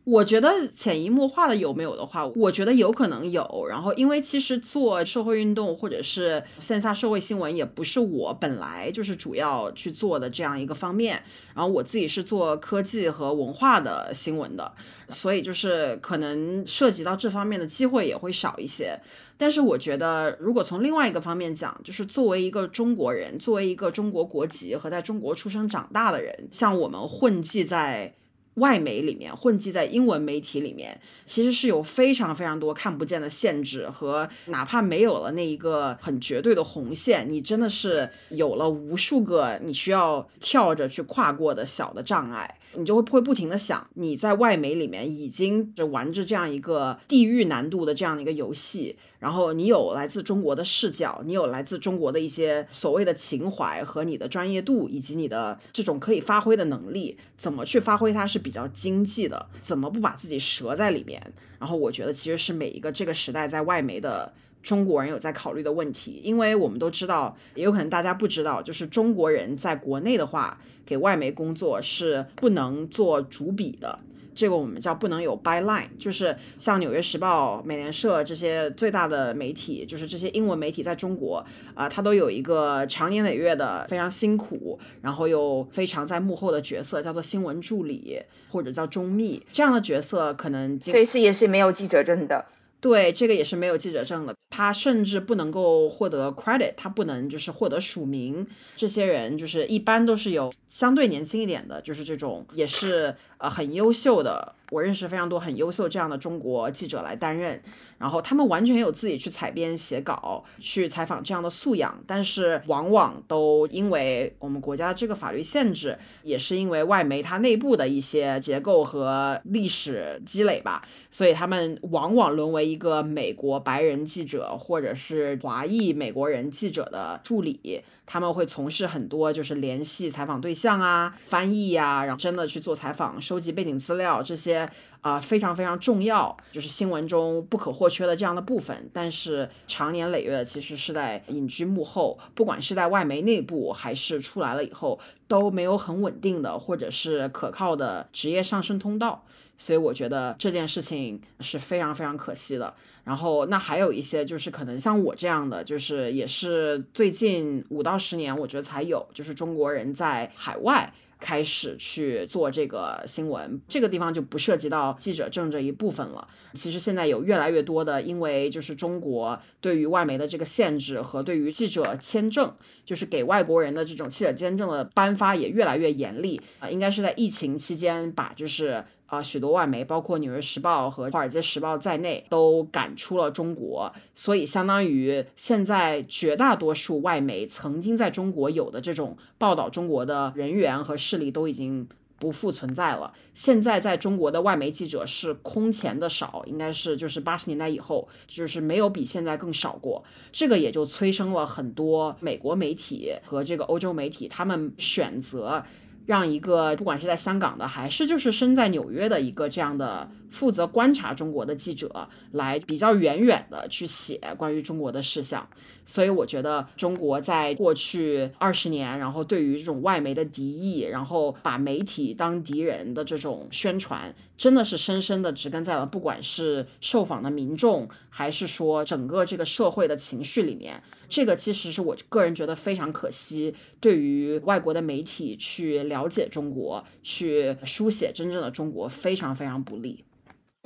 我觉得潜移默化的有没有的话，我觉得有可能有。然后，因为其实做社会运动或者是线下社会新闻，也不是我本来就是主要去做的这样一个方面。然后我自己是做科技和文化的新闻的，所以就是可能涉及到这方面的机会也会少一些。但是，我觉得如果从另外一个方面讲，就是作为一个中国人，作为一个中国国籍和在中国出生长大的人，像我们混迹在。外媒里面混迹在英文媒体里面，其实是有非常非常多看不见的限制和，哪怕没有了那一个很绝对的红线，你真的是有了无数个你需要跳着去跨过的小的障碍。你就会会不停的想，你在外媒里面已经就玩着这样一个地域难度的这样的一个游戏，然后你有来自中国的视角，你有来自中国的一些所谓的情怀和你的专业度，以及你的这种可以发挥的能力，怎么去发挥它是比较经济的，怎么不把自己折在里面？然后我觉得其实是每一个这个时代在外媒的。中国人有在考虑的问题，因为我们都知道，也有可能大家不知道，就是中国人在国内的话，给外媒工作是不能做主笔的。这个我们叫不能有 byline，就是像《纽约时报》、美联社这些最大的媒体，就是这些英文媒体在中国啊，他都有一个长年累月的非常辛苦，然后又非常在幕后的角色，叫做新闻助理或者叫中秘这样的角色，可能其实也是没有记者证的。对，这个也是没有记者证的，他甚至不能够获得 credit，他不能就是获得署名。这些人就是一般都是有相对年轻一点的，就是这种也是。呃，很优秀的，我认识非常多很优秀这样的中国记者来担任，然后他们完全有自己去采编、写稿、去采访这样的素养，但是往往都因为我们国家这个法律限制，也是因为外媒它内部的一些结构和历史积累吧，所以他们往往沦为一个美国白人记者或者是华裔美国人记者的助理，他们会从事很多就是联系采访对象啊、翻译呀，然后真的去做采访。收集背景资料，这些啊非常非常重要，就是新闻中不可或缺的这样的部分。但是长年累月其实是在隐居幕后，不管是在外媒内部还是出来了以后，都没有很稳定的或者是可靠的职业上升通道。所以我觉得这件事情是非常非常可惜的。然后那还有一些就是可能像我这样的，就是也是最近五到十年我觉得才有，就是中国人在海外。开始去做这个新闻，这个地方就不涉及到记者证这一部分了。其实现在有越来越多的，因为就是中国对于外媒的这个限制和对于记者签证，就是给外国人的这种记者签证的颁发也越来越严厉啊。应该是在疫情期间把就是。啊，许多外媒，包括《纽约时报》和《华尔街时报》在内，都赶出了中国。所以，相当于现在绝大多数外媒曾经在中国有的这种报道中国的人员和势力都已经不复存在了。现在在中国的外媒记者是空前的少，应该是就是八十年代以后，就是没有比现在更少过。这个也就催生了很多美国媒体和这个欧洲媒体，他们选择。让一个不管是在香港的，还是就是身在纽约的一个这样的。负责观察中国的记者来比较远远的去写关于中国的事项，所以我觉得中国在过去二十年，然后对于这种外媒的敌意，然后把媒体当敌人的这种宣传，真的是深深的植根在了不管是受访的民众，还是说整个这个社会的情绪里面。这个其实是我个人觉得非常可惜，对于外国的媒体去了解中国，去书写真正的中国非常非常不利。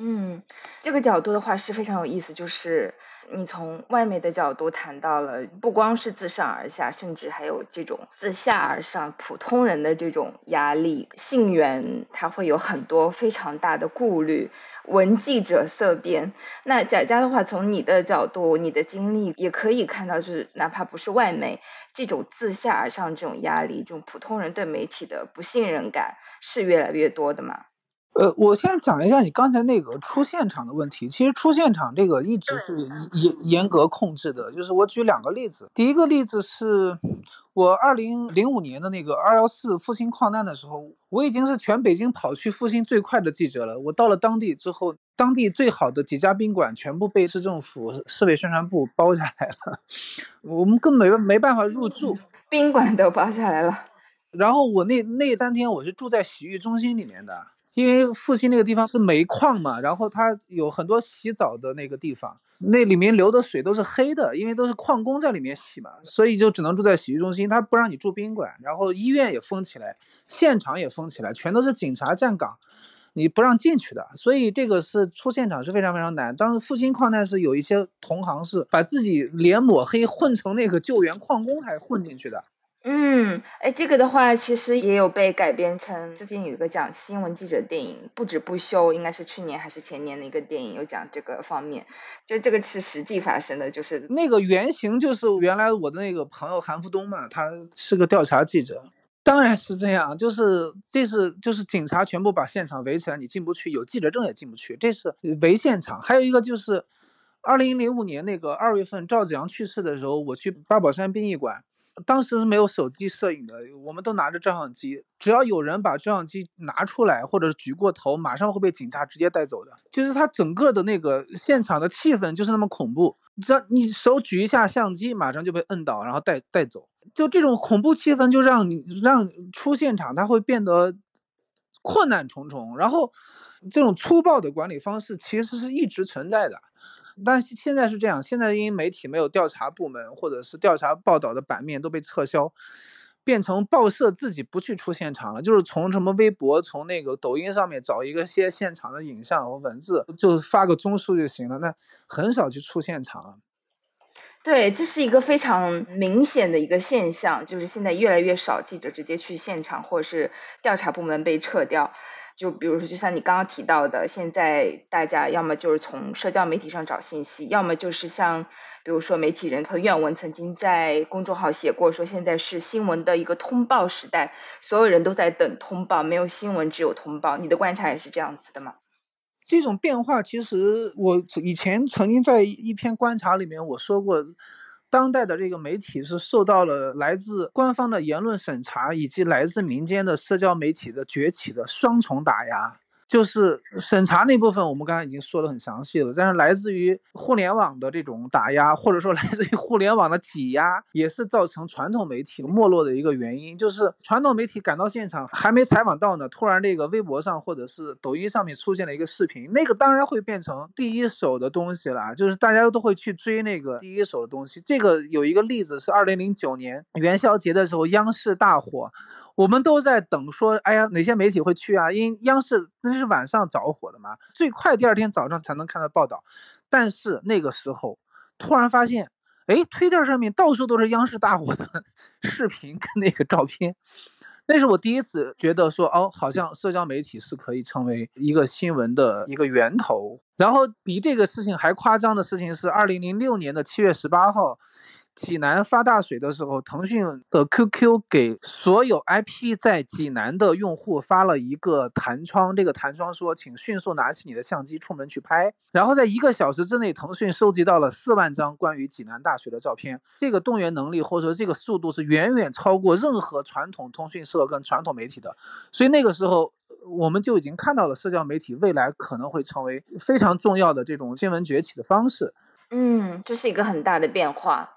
嗯，这个角度的话是非常有意思，就是你从外媒的角度谈到了不光是自上而下，甚至还有这种自下而上普通人的这种压力。信源他会有很多非常大的顾虑，闻记者色变。那贾佳的话，从你的角度，你的经历也可以看到，就是哪怕不是外媒，这种自下而上这种压力，这种普通人对媒体的不信任感是越来越多的嘛？呃，我现在讲一下你刚才那个出现场的问题。其实出现场这个一直是严严格控制的。就是我举两个例子，第一个例子是我二零零五年的那个二幺四复兴矿难的时候，我已经是全北京跑去复兴最快的记者了。我到了当地之后，当地最好的几家宾馆全部被市政府市委宣传部包下来了，我们根本没办法入住，宾馆都包下来了。然后我那那当天我是住在洗浴中心里面的。因为阜新那个地方是煤矿嘛，然后它有很多洗澡的那个地方，那里面流的水都是黑的，因为都是矿工在里面洗嘛，所以就只能住在洗浴中心，他不让你住宾馆。然后医院也封起来，现场也封起来，全都是警察站岗，你不让进去的。所以这个是出现场是非常非常难。当时阜新矿难是有一些同行是把自己脸抹黑，混成那个救援矿工才混进去的。嗯，哎，这个的话，其实也有被改编成，最近有一个讲新闻记者电影《不止不休》，应该是去年还是前年的一个电影，有讲这个方面，就这个是实际发生的，就是那个原型就是原来我的那个朋友韩福东嘛，他是个调查记者，当然是这样，就是这是就是警察全部把现场围起来，你进不去，有记者证也进不去，这是围现场，还有一个就是，二零零五年那个二月份赵子阳去世的时候，我去八宝山殡仪馆。当时是没有手机摄影的，我们都拿着照相机，只要有人把照相机拿出来或者举过头，马上会被警察直接带走的。就是他整个的那个现场的气氛就是那么恐怖，只要你手举一下相机，马上就被摁倒，然后带带走。就这种恐怖气氛，就让你让出现场，他会变得困难重重，然后。这种粗暴的管理方式其实是一直存在的，但是现在是这样。现在因为媒体没有调查部门，或者是调查报道的版面都被撤销，变成报社自己不去出现场了，就是从什么微博、从那个抖音上面找一些现场的影像和文字，就发个综述就行了。那很少去出现场了。对，这是一个非常明显的一个现象，就是现在越来越少记者直接去现场，或者是调查部门被撤掉。就比如说，就像你刚刚提到的，现在大家要么就是从社交媒体上找信息，要么就是像，比如说媒体人和院文曾经在公众号写过，说现在是新闻的一个通报时代，所有人都在等通报，没有新闻，只有通报。你的观察也是这样子的吗？这种变化，其实我以前曾经在一篇观察里面我说过。当代的这个媒体是受到了来自官方的言论审查，以及来自民间的社交媒体的崛起的双重打压。就是审查那部分，我们刚才已经说得很详细了。但是来自于互联网的这种打压，或者说来自于互联网的挤压，也是造成传统媒体没落的一个原因。就是传统媒体赶到现场还没采访到呢，突然那个微博上或者是抖音上面出现了一个视频，那个当然会变成第一手的东西了，就是大家都会去追那个第一手的东西。这个有一个例子是二零零九年元宵节的时候，央视大火。我们都在等说，哎呀，哪些媒体会去啊？因央视那是晚上着火的嘛，最快第二天早上才能看到报道。但是那个时候，突然发现，哎，推特上面到处都是央视大火的 视频跟那个照片。那是我第一次觉得说，哦，好像社交媒体是可以成为一个新闻的一个源头。然后比这个事情还夸张的事情是，二零零六年的七月十八号。济南发大水的时候，腾讯的 QQ 给所有 IP 在济南的用户发了一个弹窗，这个弹窗说，请迅速拿起你的相机出门去拍。然后在一个小时之内，腾讯收集到了四万张关于济南大水的照片。这个动员能力或者说这个速度是远远超过任何传统通讯社跟传统媒体的。所以那个时候我们就已经看到了社交媒体未来可能会成为非常重要的这种新闻崛起的方式。嗯，这是一个很大的变化。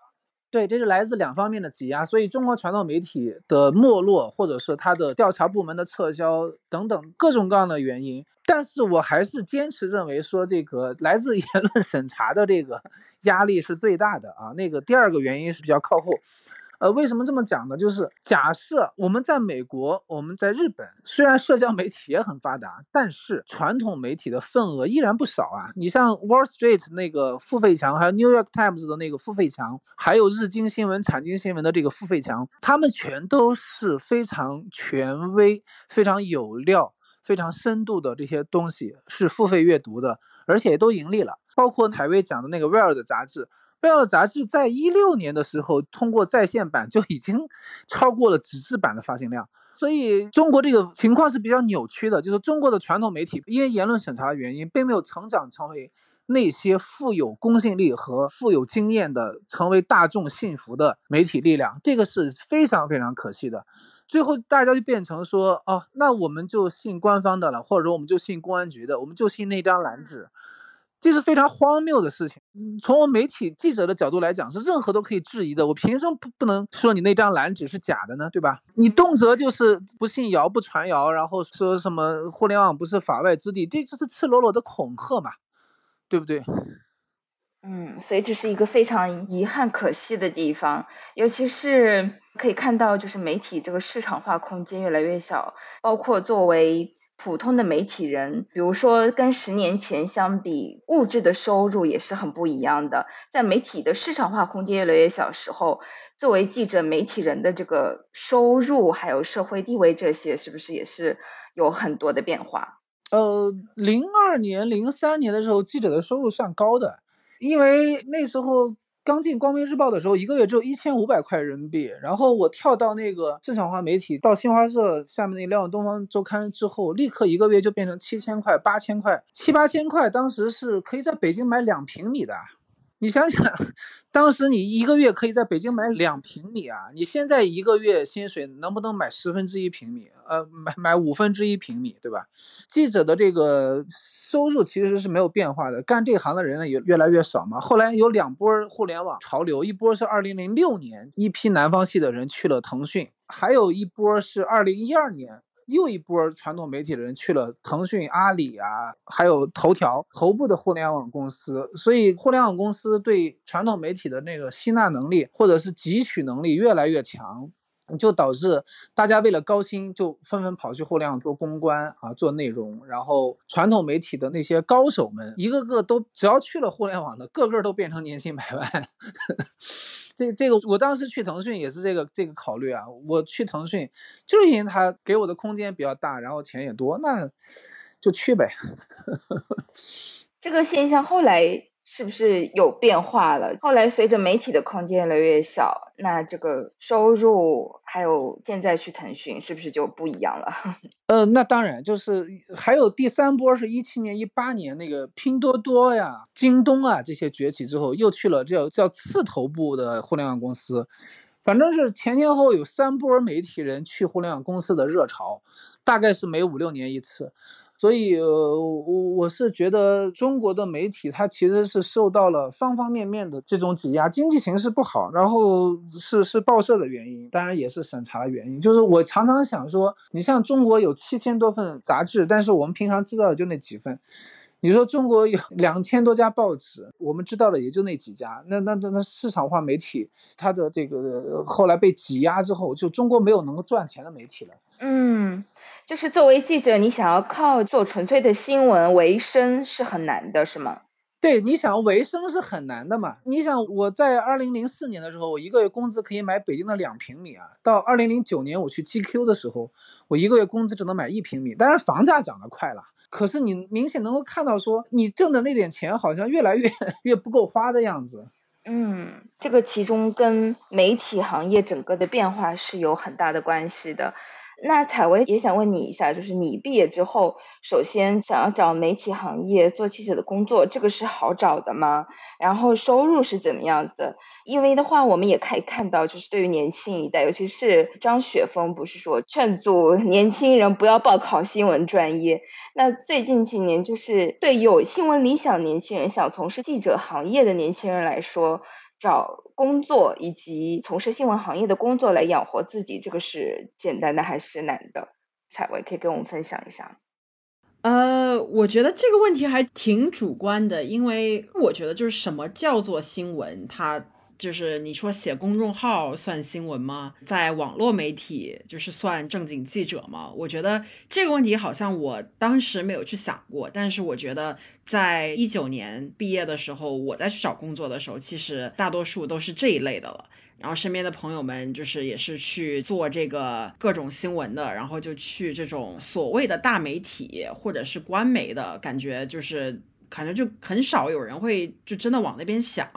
对，这是来自两方面的挤压，所以中国传统媒体的没落，或者是它的调查部门的撤销等等各种各样的原因。但是我还是坚持认为说，这个来自言论审查的这个压力是最大的啊，那个第二个原因是比较靠后。呃，为什么这么讲呢？就是假设我们在美国，我们在日本，虽然社交媒体也很发达，但是传统媒体的份额依然不少啊。你像 Wall Street 那个付费墙，还有 New York Times 的那个付费墙，还有日经新闻、产经新闻的这个付费墙，他们全都是非常权威、非常有料、非常深度的这些东西，是付费阅读的，而且都盈利了。包括采薇讲的那个《w e r l e 的杂志。贝奥》杂志在一六年的时候，通过在线版就已经 超过了纸质版的发行量，所以中国这个情况是比较扭曲的。就是中国的传统媒体，因为言论审查的原因，并没有成长成为那些富有公信力和富有经验的、成为大众信服的媒体力量，这个是非常非常可惜的。最后，大家就变成说：哦，那我们就信官方的了，或者说我们就信公安局的，我们就信那张蓝纸。这是非常荒谬的事情。从我媒体记者的角度来讲，是任何都可以质疑的。我凭什么不不能说你那张蓝纸是假的呢？对吧？你动辄就是不信谣不传谣，然后说什么互联网不是法外之地，这就是赤裸裸的恐吓嘛，对不对？嗯，所以这是一个非常遗憾可惜的地方，尤其是可以看到，就是媒体这个市场化空间越来越小，包括作为。普通的媒体人，比如说跟十年前相比，物质的收入也是很不一样的。在媒体的市场化空间越来越小时候，作为记者、媒体人的这个收入还有社会地位这些，是不是也是有很多的变化？呃，零二年、零三年的时候，记者的收入算高的，因为那时候。刚进《光明日报》的时候，一个月只有一千五百块人民币，然后我跳到那个市场化媒体，到新华社下面那个《瞭东方周刊》之后，立刻一个月就变成七千块、八千块、七八千块。当时是可以在北京买两平米的，你想想，当时你一个月可以在北京买两平米啊？你现在一个月薪水能不能买十分之一平米？呃，买买五分之一平米，对吧？记者的这个收入其实是没有变化的，干这行的人呢也越来越少嘛。后来有两波互联网潮流，一波是二零零六年，一批南方系的人去了腾讯；还有一波是二零一二年，又一波传统媒体的人去了腾讯、阿里啊，还有头条头部的互联网公司。所以，互联网公司对传统媒体的那个吸纳能力或者是汲取能力越来越强。就导致大家为了高薪，就纷纷跑去互联网做公关啊，做内容。然后传统媒体的那些高手们，一个个都只要去了互联网的，个个都变成年薪百万。这这个，我当时去腾讯也是这个这个考虑啊，我去腾讯就是因为他给我的空间比较大，然后钱也多，那就去呗。这个现象后来。是不是有变化了？后来随着媒体的空间越来越小，那这个收入还有现在去腾讯是不是就不一样了？呃，那当然，就是还有第三波是一七年、一八年那个拼多多呀、京东啊这些崛起之后，又去了叫叫次头部的互联网公司。反正是前前后有三波媒体人去互联网公司的热潮，大概是每五六年一次。所以，我我是觉得中国的媒体，它其实是受到了方方面面的这种挤压。经济形势不好，然后是是报社的原因，当然也是审查的原因。就是我常常想说，你像中国有七千多份杂志，但是我们平常知道的就那几份。你说中国有两千多家报纸，我们知道的也就那几家。那那那那市场化媒体，它的这个后来被挤压之后，就中国没有能够赚钱的媒体了。嗯。就是作为记者，你想要靠做纯粹的新闻维生是很难的，是吗？对，你想维生是很难的嘛？你想，我在二零零四年的时候，我一个月工资可以买北京的两平米啊。到二零零九年我去 GQ 的时候，我一个月工资只能买一平米。当然房价涨得快了，可是你明显能够看到，说你挣的那点钱好像越来越 越不够花的样子。嗯，这个其中跟媒体行业整个的变化是有很大的关系的。那彩薇也想问你一下，就是你毕业之后，首先想要找媒体行业做记者的工作，这个是好找的吗？然后收入是怎么样子的？因为的话，我们也可以看到，就是对于年轻一代，尤其是张雪峰，不是说劝阻年轻人不要报考新闻专业。那最近几年，就是对有新闻理想、年轻人想从事记者行业的年轻人来说，找。工作以及从事新闻行业的工作来养活自己，这个是简单的还是难的？彩薇可以跟我们分享一下。呃，我觉得这个问题还挺主观的，因为我觉得就是什么叫做新闻，它。就是你说写公众号算新闻吗？在网络媒体就是算正经记者吗？我觉得这个问题好像我当时没有去想过，但是我觉得在一九年毕业的时候，我在去找工作的时候，其实大多数都是这一类的了。然后身边的朋友们就是也是去做这个各种新闻的，然后就去这种所谓的大媒体或者是官媒的感觉就是。感觉就很少有人会就真的往那边想，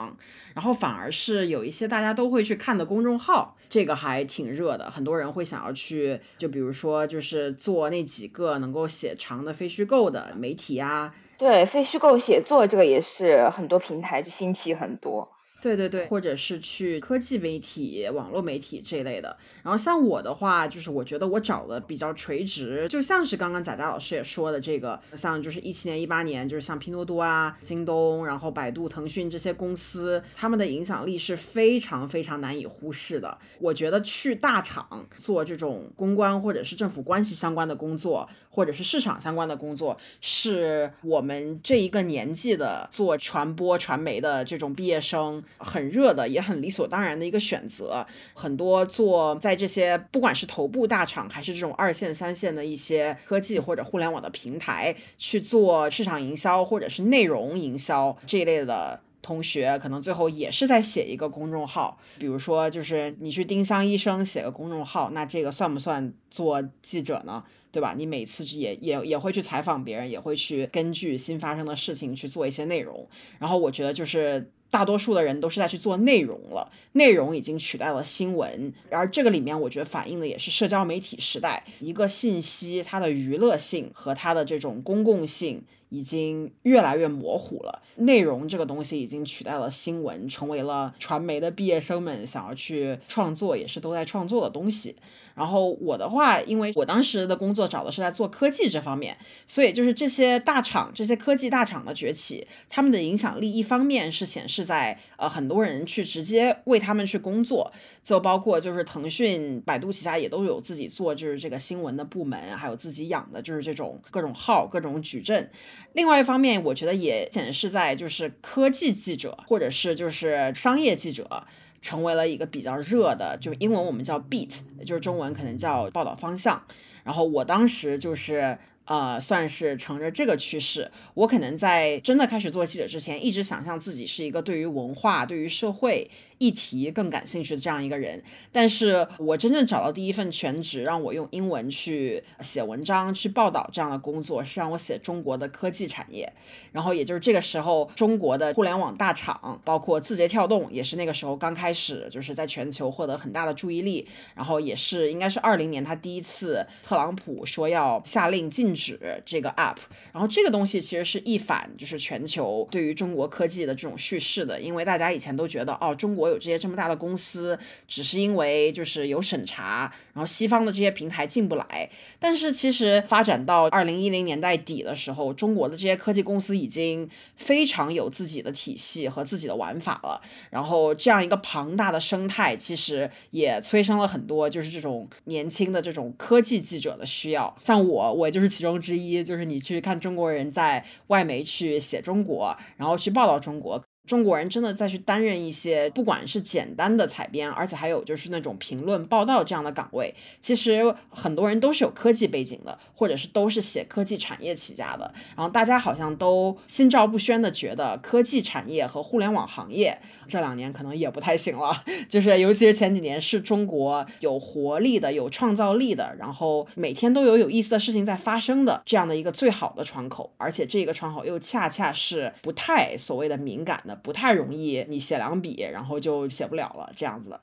然后反而是有一些大家都会去看的公众号，这个还挺热的，很多人会想要去，就比如说就是做那几个能够写长的非虚构的媒体啊，对，非虚构写作这个也是很多平台就兴起很多。对对对，或者是去科技媒体、网络媒体这一类的。然后像我的话，就是我觉得我找的比较垂直，就像是刚刚贾贾老师也说的这个，像就是一七年、一八年，就是像拼多多啊、京东，然后百度、腾讯这些公司，他们的影响力是非常非常难以忽视的。我觉得去大厂做这种公关或者是政府关系相关的工作。或者是市场相关的工作，是我们这一个年纪的做传播、传媒的这种毕业生很热的，也很理所当然的一个选择。很多做在这些不管是头部大厂，还是这种二线、三线的一些科技或者互联网的平台去做市场营销，或者是内容营销这一类的同学，可能最后也是在写一个公众号。比如说，就是你去丁香医生写个公众号，那这个算不算做记者呢？对吧？你每次也也也会去采访别人，也会去根据新发生的事情去做一些内容。然后我觉得，就是大多数的人都是在去做内容了，内容已经取代了新闻。而这个里面，我觉得反映的也是社交媒体时代，一个信息它的娱乐性和它的这种公共性已经越来越模糊了。内容这个东西已经取代了新闻，成为了传媒的毕业生们想要去创作，也是都在创作的东西。然后我的话，因为我当时的工作找的是在做科技这方面，所以就是这些大厂、这些科技大厂的崛起，他们的影响力一方面是显示在呃很多人去直接为他们去工作，就包括就是腾讯、百度旗下也都有自己做就是这个新闻的部门，还有自己养的就是这种各种号、各种矩阵。另外一方面，我觉得也显示在就是科技记者或者是就是商业记者。成为了一个比较热的，就是英文我们叫 beat，就是中文可能叫报道方向。然后我当时就是呃，算是乘着这个趋势，我可能在真的开始做记者之前，一直想象自己是一个对于文化、对于社会。议题更感兴趣的这样一个人，但是我真正找到第一份全职让我用英文去写文章、去报道这样的工作，是让我写中国的科技产业。然后也就是这个时候，中国的互联网大厂，包括字节跳动，也是那个时候刚开始就是在全球获得很大的注意力。然后也是应该是二零年，他第一次特朗普说要下令禁止这个 app。然后这个东西其实是一反就是全球对于中国科技的这种叙事的，因为大家以前都觉得哦中国。有这些这么大的公司，只是因为就是有审查，然后西方的这些平台进不来。但是其实发展到二零一零年代底的时候，中国的这些科技公司已经非常有自己的体系和自己的玩法了。然后这样一个庞大的生态，其实也催生了很多就是这种年轻的这种科技记者的需要。像我，我就是其中之一。就是你去看中国人在外媒去写中国，然后去报道中国。中国人真的再去担任一些，不管是简单的采编，而且还有就是那种评论、报道这样的岗位，其实很多人都是有科技背景的，或者是都是写科技产业起家的。然后大家好像都心照不宣的觉得，科技产业和互联网行业这两年可能也不太行了。就是尤其是前几年是中国有活力的、有创造力的，然后每天都有有意思的事情在发生的这样的一个最好的窗口，而且这个窗口又恰恰是不太所谓的敏感的。不太容易，你写两笔，然后就写不了了，这样子。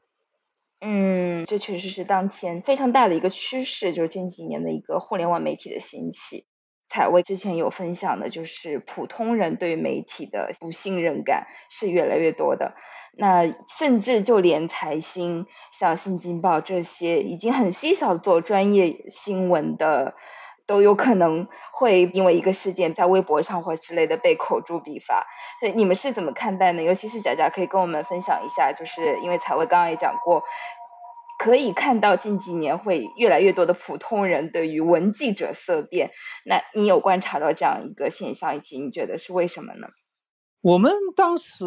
嗯，这确实是当前非常大的一个趋势，就是近几年的一个互联网媒体的兴起。采薇之前有分享的，就是普通人对媒体的不信任感是越来越多的。那甚至就连财新、像新京报这些已经很稀少做专业新闻的。都有可能会因为一个事件在微博上或之类的被口诛笔伐，所以你们是怎么看待呢？尤其是贾贾，可以跟我们分享一下，就是因为彩薇刚刚也讲过，可以看到近几年会越来越多的普通人对于闻记者色变。那你有观察到这样一个现象，以及你觉得是为什么呢？我们当时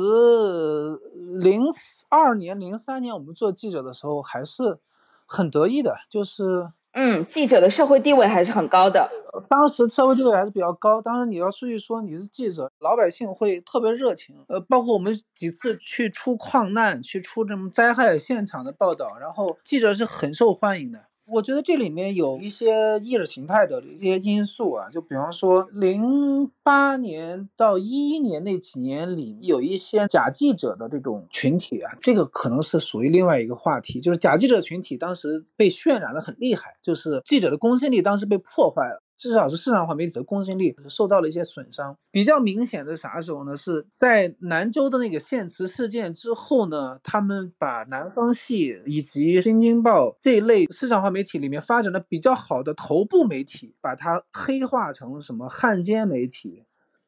零二年、零三年，我们做记者的时候还是很得意的，就是。嗯，记者的社会地位还是很高的。当时社会地位还是比较高，当时你要出去说你是记者，老百姓会特别热情。呃，包括我们几次去出矿难、去出这种灾害现场的报道，然后记者是很受欢迎的。我觉得这里面有一些意识形态的一些因素啊，就比方说零八年到一一年那几年里，有一些假记者的这种群体啊，这个可能是属于另外一个话题，就是假记者群体当时被渲染的很厉害，就是记者的公信力当时被破坏了。至少是市场化媒体的公信力受到了一些损伤。比较明显的啥时候呢？是在南州的那个现词事件之后呢？他们把南方系以及《新京报》这一类市场化媒体里面发展的比较好的头部媒体，把它黑化成什么汉奸媒体，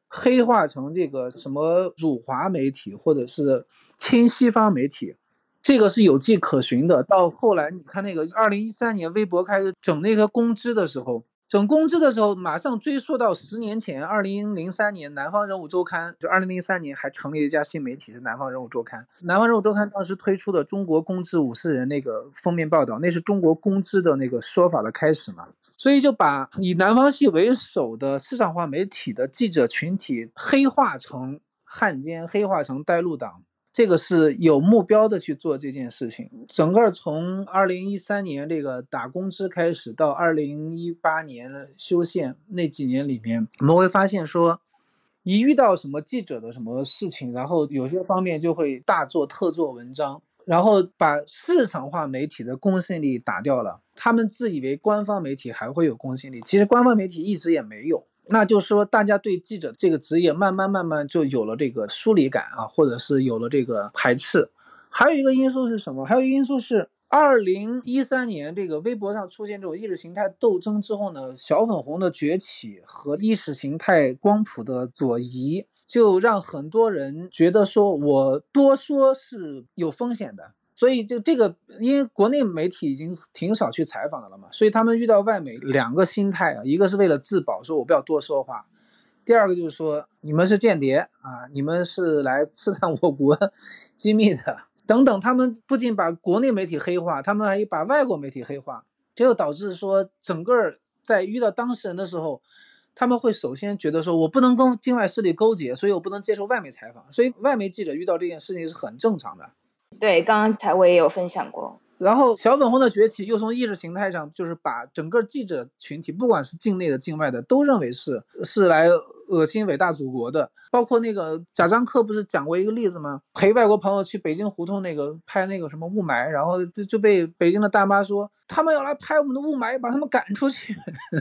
黑化成这个什么辱华媒体或者是亲西方媒体，这个是有迹可循的。到后来，你看那个二零一三年微博开始整那个公知的时候。省工资的时候，马上追溯到十年前，二零零三年，《南方人物周刊》就二零零三年还成立了一家新媒体，是《南方人物周刊》。《南方人物周刊》当时推出的“中国工资五十人”那个封面报道，那是中国工资的那个说法的开始嘛？所以就把以南方系为首的市场化媒体的记者群体黑化成汉奸，黑化成带路党。这个是有目标的去做这件事情。整个从二零一三年这个打工资开始，到二零一八年修宪那几年里面，我们会发现说，一遇到什么记者的什么事情，然后有些方面就会大做特做文章，然后把市场化媒体的公信力打掉了。他们自以为官方媒体还会有公信力，其实官方媒体一直也没有。那就是说，大家对记者这个职业慢慢慢慢就有了这个疏离感啊，或者是有了这个排斥。还有一个因素是什么？还有一个因素是，二零一三年这个微博上出现这种意识形态斗争之后呢，小粉红的崛起和意识形态光谱的左移，就让很多人觉得说，我多说是有风险的。所以就这个，因为国内媒体已经挺少去采访的了嘛，所以他们遇到外媒两个心态啊，一个是为了自保，说我不要多说话；第二个就是说你们是间谍啊，你们是来刺探我国机密的等等。他们不仅把国内媒体黑化，他们还把外国媒体黑化，这就导致说整个在遇到当事人的时候，他们会首先觉得说我不能跟境外势力勾结，所以我不能接受外媒采访，所以外媒记者遇到这件事情是很正常的。对，刚才我也有分享过。然后小粉红的崛起，又从意识形态上，就是把整个记者群体，不管是境内的、境外的，都认为是是来恶心伟大祖国的。包括那个贾樟柯不是讲过一个例子吗？陪外国朋友去北京胡同那个拍那个什么雾霾，然后就就被北京的大妈说，他们要来拍我们的雾霾，把他们赶出去。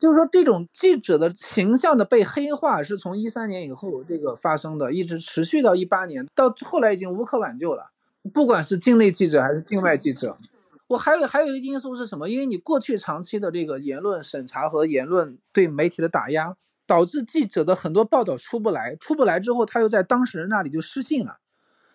就是说，这种记者的形象的被黑化是从一三年以后这个发生的，一直持续到一八年，到后来已经无可挽救了。不管是境内记者还是境外记者，我还有还有一个因素是什么？因为你过去长期的这个言论审查和言论对媒体的打压，导致记者的很多报道出不来，出不来之后他又在当事人那里就失信了，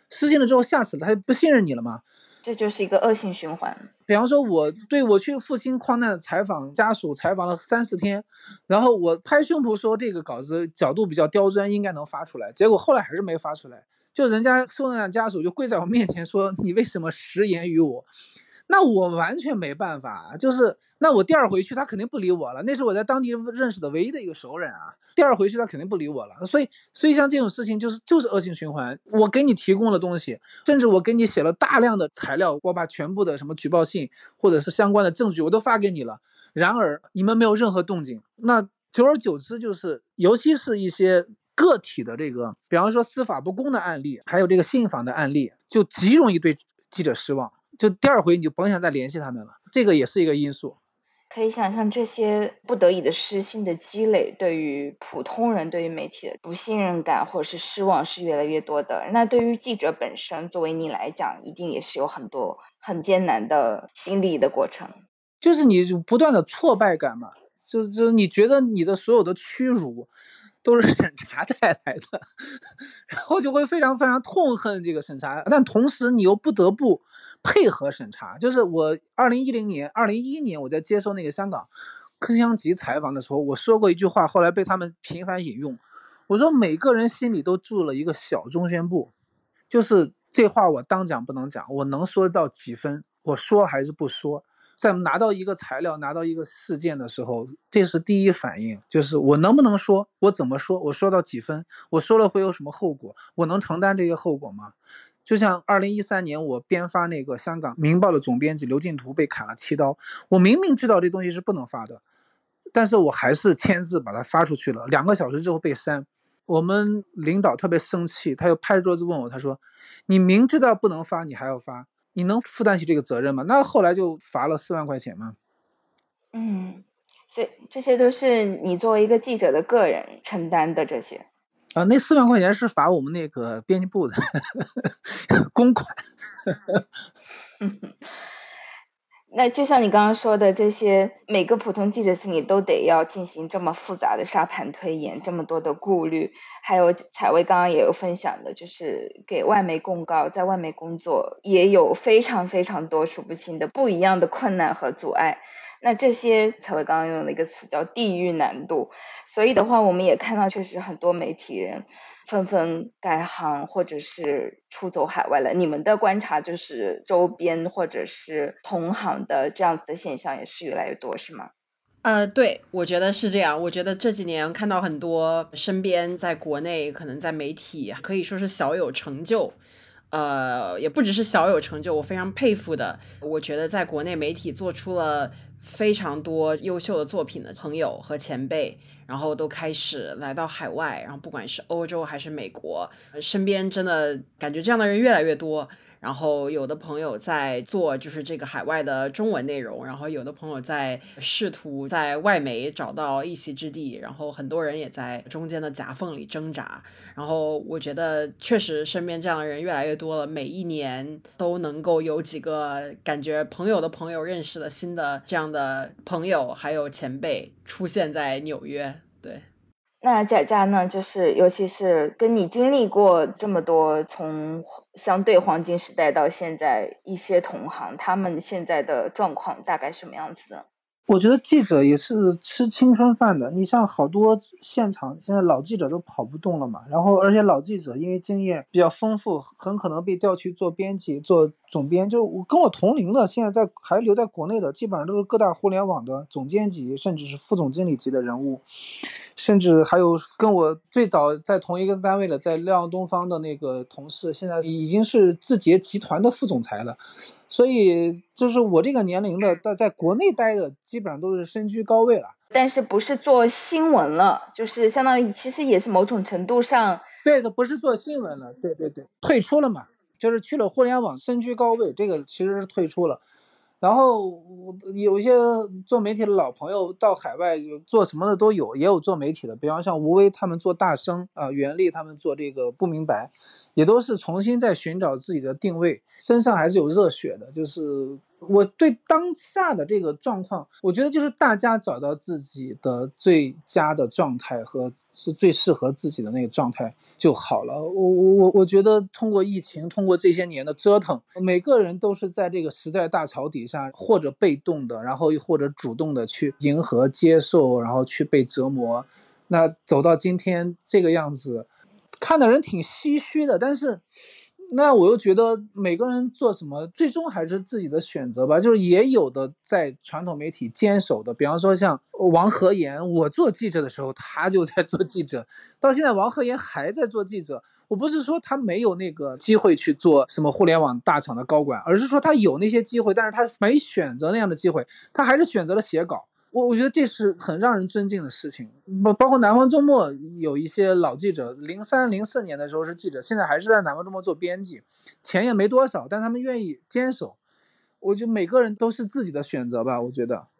失信了之后下次他就不信任你了吗？这就是一个恶性循环。比方说，我对我去复兴矿难采访家属，采访了三四天，然后我拍胸脯说这个稿子角度比较刁钻，应该能发出来，结果后来还是没发出来。就人家矿难家属就跪在我面前说：“你为什么食言于我？”那我完全没办法，就是那我第二回去他肯定不理我了。那是我在当地认识的唯一的一个熟人啊，第二回去他肯定不理我了。所以，所以像这种事情就是就是恶性循环。我给你提供了东西，甚至我给你写了大量的材料，我把全部的什么举报信或者是相关的证据我都发给你了，然而你们没有任何动静。那久而久之，就是尤其是一些个体的这个，比方说司法不公的案例，还有这个信访的案例，就极容易对记者失望。就第二回你就甭想再联系他们了，这个也是一个因素。可以想象，这些不得已的失信的积累，对于普通人对于媒体的不信任感或者是失望是越来越多的。那对于记者本身，作为你来讲，一定也是有很多很艰难的心理的过程，就是你不断的挫败感嘛，就就你觉得你的所有的屈辱都是审查带来的，然后就会非常非常痛恨这个审查，但同时你又不得不。配合审查，就是我二零一零年、二零一一年我在接受那个香港《铿锵集》采访的时候，我说过一句话，后来被他们频繁引用。我说每个人心里都住了一个小中宣部，就是这话我当讲不能讲，我能说到几分，我说还是不说。在拿到一个材料、拿到一个事件的时候，这是第一反应，就是我能不能说，我怎么说，我说到几分，我说了会有什么后果，我能承担这些后果吗？就像二零一三年，我编发那个香港《明报》的总编辑刘劲图被砍了七刀，我明明知道这东西是不能发的，但是我还是签字把它发出去了。两个小时之后被删，我们领导特别生气，他就拍桌子问我，他说：“你明知道不能发，你还要发，你能负担起这个责任吗？”那后来就罚了四万块钱嘛。嗯，所以这些都是你作为一个记者的个人承担的这些。啊，那四万块钱是罚我们那个编辑部的 公款。那就像你刚刚说的，这些每个普通记者心里都得要进行这么复杂的沙盘推演，这么多的顾虑。还有采薇刚刚也有分享的，就是给外媒供稿，在外媒工作也有非常非常多数不清的不一样的困难和阻碍。那这些，才会刚刚用了一个词叫地域难度，所以的话，我们也看到，确实很多媒体人纷纷改行，或者是出走海外了。你们的观察就是，周边或者是同行的这样子的现象也是越来越多，是吗？呃，对，我觉得是这样。我觉得这几年看到很多身边在国内可能在媒体可以说是小有成就。呃，也不只是小有成就，我非常佩服的。我觉得在国内媒体做出了非常多优秀的作品的朋友和前辈，然后都开始来到海外，然后不管是欧洲还是美国，身边真的感觉这样的人越来越多。然后有的朋友在做就是这个海外的中文内容，然后有的朋友在试图在外媒找到一席之地，然后很多人也在中间的夹缝里挣扎。然后我觉得确实身边这样的人越来越多了，每一年都能够有几个感觉朋友的朋友认识了新的这样的朋友，还有前辈出现在纽约，对。那贾佳呢？就是尤其是跟你经历过这么多，从相对黄金时代到现在，一些同行他们现在的状况大概什么样子的？我觉得记者也是吃青春饭的。你像好多现场，现在老记者都跑不动了嘛。然后，而且老记者因为经验比较丰富，很可能被调去做编辑、做总编。就我跟我同龄的，现在在还留在国内的，基本上都是各大互联网的总监级，甚至是副总经理级的人物。甚至还有跟我最早在同一个单位的，在亮东方的那个同事，现在已经是字节集团的副总裁了。所以，就是我这个年龄的，在在国内待的，基本上都是身居高位了。但是不是做新闻了，就是相当于，其实也是某种程度上，对的，不是做新闻了，对对对，退出了嘛，就是去了互联网，身居高位，这个其实是退出了。然后有一些做媒体的老朋友到海外做什么的都有，也有做媒体的，比方像吴威他们做大声啊，袁立他们做这个不明白，也都是重新在寻找自己的定位，身上还是有热血的，就是。我对当下的这个状况，我觉得就是大家找到自己的最佳的状态和是最适合自己的那个状态就好了。我我我我觉得通过疫情，通过这些年的折腾，每个人都是在这个时代大潮底下，或者被动的，然后又或者主动的去迎合、接受，然后去被折磨。那走到今天这个样子，看的人挺唏嘘的，但是。那我又觉得每个人做什么，最终还是自己的选择吧。就是也有的在传统媒体坚守的，比方说像王和岩，我做记者的时候，他就在做记者，到现在王和岩还在做记者。我不是说他没有那个机会去做什么互联网大厂的高管，而是说他有那些机会，但是他没选择那样的机会，他还是选择了写稿。我我觉得这是很让人尊敬的事情，包包括南方周末有一些老记者，零三零四年的时候是记者，现在还是在南方周末做编辑，钱也没多少，但他们愿意坚守。我觉得每个人都是自己的选择吧，我觉得。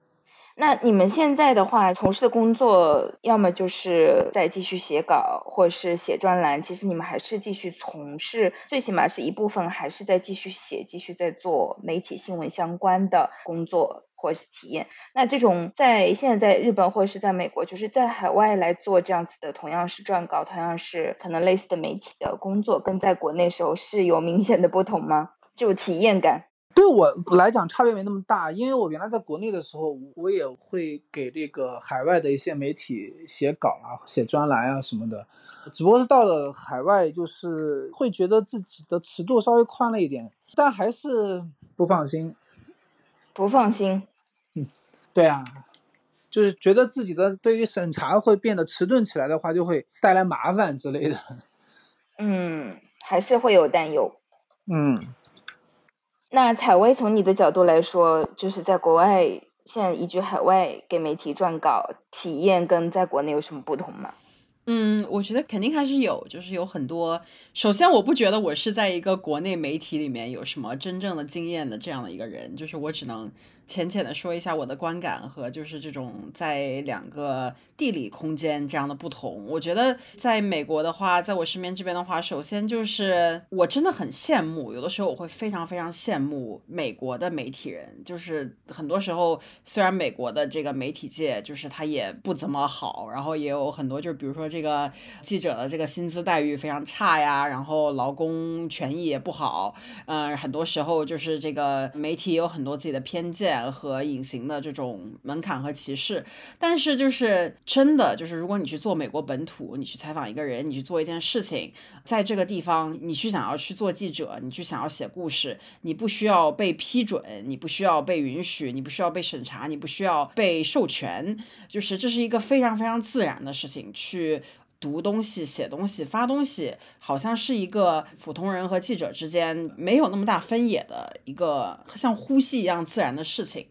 那你们现在的话，从事的工作要么就是在继续写稿，或是写专栏。其实你们还是继续从事，最起码是一部分还是在继续写，继续在做媒体新闻相关的工作或是体验。那这种在现在在日本或者是在美国，就是在海外来做这样子的，同样是撰稿，同样是可能类似的媒体的工作，跟在国内时候是有明显的不同吗？就体验感？对我来讲差别没那么大，因为我原来在国内的时候，我也会给这个海外的一些媒体写稿啊、写专栏啊什么的，只不过是到了海外，就是会觉得自己的尺度稍微宽了一点，但还是不放心。不放心。嗯，对啊，就是觉得自己的对于审查会变得迟钝起来的话，就会带来麻烦之类的。嗯，还是会有担忧。嗯。那采薇从你的角度来说，就是在国外现在移居海外给媒体撰稿，体验跟在国内有什么不同吗？嗯，我觉得肯定还是有，就是有很多。首先，我不觉得我是在一个国内媒体里面有什么真正的经验的这样的一个人，就是我只能。浅浅的说一下我的观感和就是这种在两个地理空间这样的不同。我觉得在美国的话，在我身边这边的话，首先就是我真的很羡慕，有的时候我会非常非常羡慕美国的媒体人。就是很多时候，虽然美国的这个媒体界就是它也不怎么好，然后也有很多就是比如说这个记者的这个薪资待遇非常差呀，然后劳工权益也不好。嗯，很多时候就是这个媒体也有很多自己的偏见。和隐形的这种门槛和歧视，但是就是真的，就是如果你去做美国本土，你去采访一个人，你去做一件事情，在这个地方，你去想要去做记者，你去想要写故事，你不需要被批准，你不需要被允许，你不需要被审查，你不需要被授权，就是这是一个非常非常自然的事情去。读东西、写东西、发东西，好像是一个普通人和记者之间没有那么大分野的一个像呼吸一样自然的事情。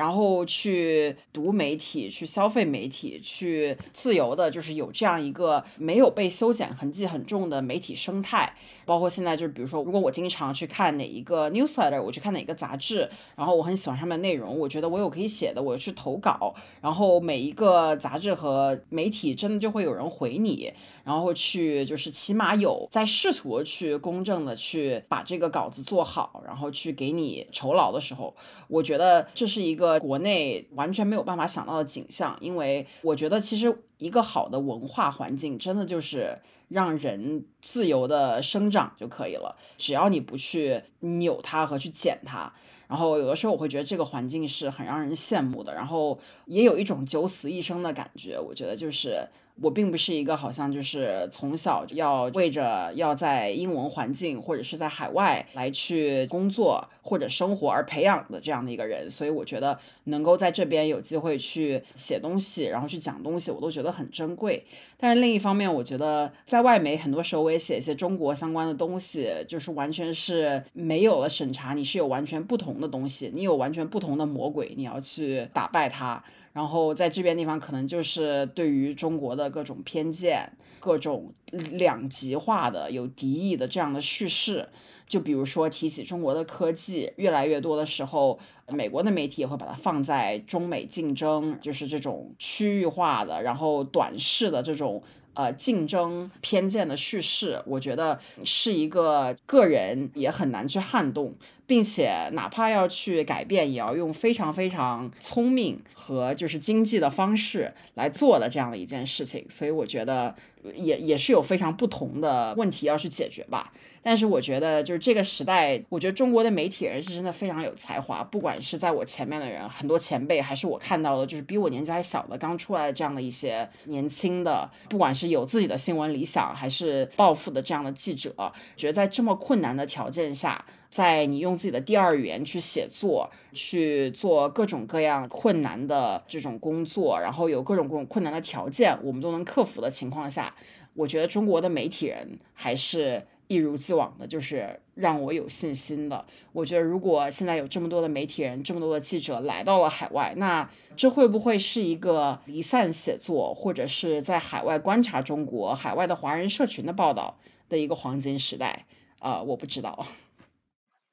然后去读媒体，去消费媒体，去自由的，就是有这样一个没有被修剪痕迹很重的媒体生态。包括现在，就是比如说，如果我经常去看哪一个 newsletter，我去看哪个杂志，然后我很喜欢上面的内容，我觉得我有可以写的，我去投稿。然后每一个杂志和媒体真的就会有人回你，然后去就是起码有在试图去公正的去把这个稿子做好，然后去给你酬劳的时候，我觉得这是一个。国内完全没有办法想到的景象，因为我觉得其实一个好的文化环境，真的就是让人自由的生长就可以了。只要你不去扭它和去剪它，然后有的时候我会觉得这个环境是很让人羡慕的，然后也有一种九死一生的感觉。我觉得就是。我并不是一个好像就是从小要为着要在英文环境或者是在海外来去工作或者生活而培养的这样的一个人，所以我觉得能够在这边有机会去写东西，然后去讲东西，我都觉得很珍贵。但是另一方面，我觉得在外媒很多时候我也写一些中国相关的东西，就是完全是没有了审查，你是有完全不同的东西，你有完全不同的魔鬼，你要去打败它。然后在这边地方，可能就是对于中国的各种偏见、各种两极化的、有敌意的这样的叙事。就比如说，提起中国的科技，越来越多的时候，美国的媒体也会把它放在中美竞争，就是这种区域化的、然后短视的这种呃竞争偏见的叙事。我觉得是一个个人也很难去撼动。并且，哪怕要去改变，也要用非常非常聪明和就是经济的方式来做的这样的一件事情，所以我觉得。也也是有非常不同的问题要去解决吧，但是我觉得就是这个时代，我觉得中国的媒体人是真的非常有才华，不管是在我前面的人，很多前辈，还是我看到的，就是比我年纪还小的刚出来的这样的一些年轻的，不管是有自己的新闻理想还是抱负的这样的记者，觉得在这么困难的条件下，在你用自己的第二语言去写作，去做各种各样困难的这种工作，然后有各种各种困难的条件，我们都能克服的情况下。我觉得中国的媒体人还是一如既往的，就是让我有信心的。我觉得，如果现在有这么多的媒体人、这么多的记者来到了海外，那这会不会是一个离散写作，或者是在海外观察中国、海外的华人社群的报道的一个黄金时代啊？我不知道。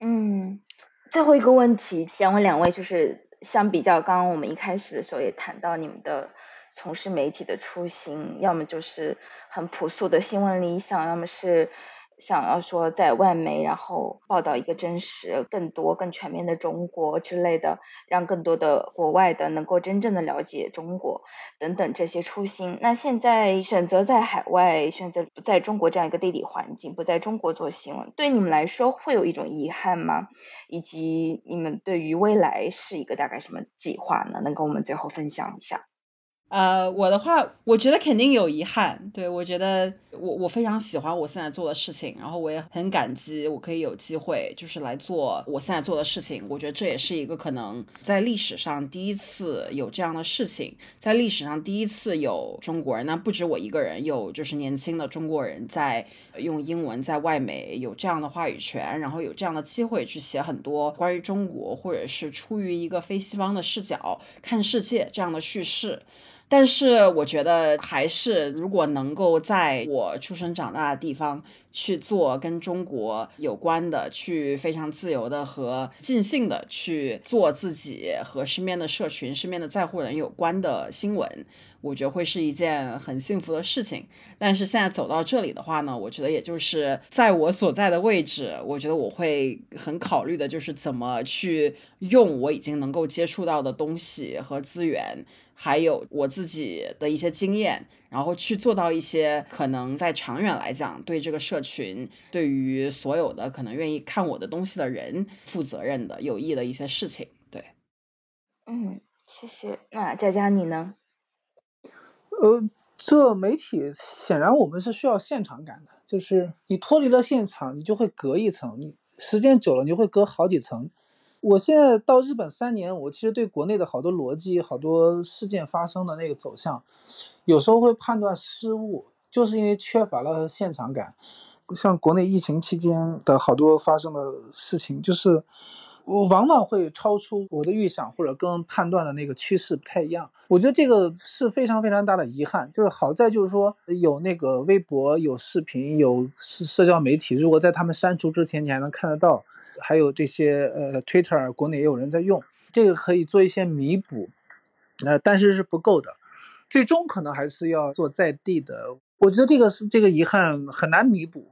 嗯，最后一个问题，想问两位，就是相比较刚刚我们一开始的时候，也谈到你们的。从事媒体的初心，要么就是很朴素的新闻理想，要么是想要说在外媒然后报道一个真实、更多、更全面的中国之类的，让更多的国外的能够真正的了解中国等等这些初心。那现在选择在海外，选择不在中国这样一个地理环境，不在中国做新闻，对你们来说会有一种遗憾吗？以及你们对于未来是一个大概什么计划呢？能跟我们最后分享一下？呃，我的话，我觉得肯定有遗憾。对我觉得，我我非常喜欢我现在做的事情，然后我也很感激我可以有机会，就是来做我现在做的事情。我觉得这也是一个可能在历史上第一次有这样的事情，在历史上第一次有中国人，那不止我一个人，有就是年轻的中国人在用英文在外媒有这样的话语权，然后有这样的机会去写很多关于中国，或者是出于一个非西方的视角看世界这样的叙事。但是我觉得，还是如果能够在我出生长大的地方去做跟中国有关的，去非常自由的和尽兴的去做自己和身边的社群、身边的在乎人有关的新闻。我觉得会是一件很幸福的事情，但是现在走到这里的话呢，我觉得也就是在我所在的位置，我觉得我会很考虑的，就是怎么去用我已经能够接触到的东西和资源，还有我自己的一些经验，然后去做到一些可能在长远来讲对这个社群，对于所有的可能愿意看我的东西的人负责任的有益的一些事情。对，嗯，谢谢。那佳佳你呢？呃，做媒体显然我们是需要现场感的，就是你脱离了现场，你就会隔一层，你时间久了你会隔好几层。我现在到日本三年，我其实对国内的好多逻辑、好多事件发生的那个走向，有时候会判断失误，就是因为缺乏了现场感。像国内疫情期间的好多发生的事情，就是。我往往会超出我的预想，或者跟判断的那个趋势不太一样。我觉得这个是非常非常大的遗憾。就是好在就是说有那个微博、有视频、有社交媒体，如果在他们删除之前你还能看得到，还有这些呃 Twitter，国内也有人在用，这个可以做一些弥补。呃，但是是不够的，最终可能还是要做在地的。我觉得这个是这个遗憾很难弥补。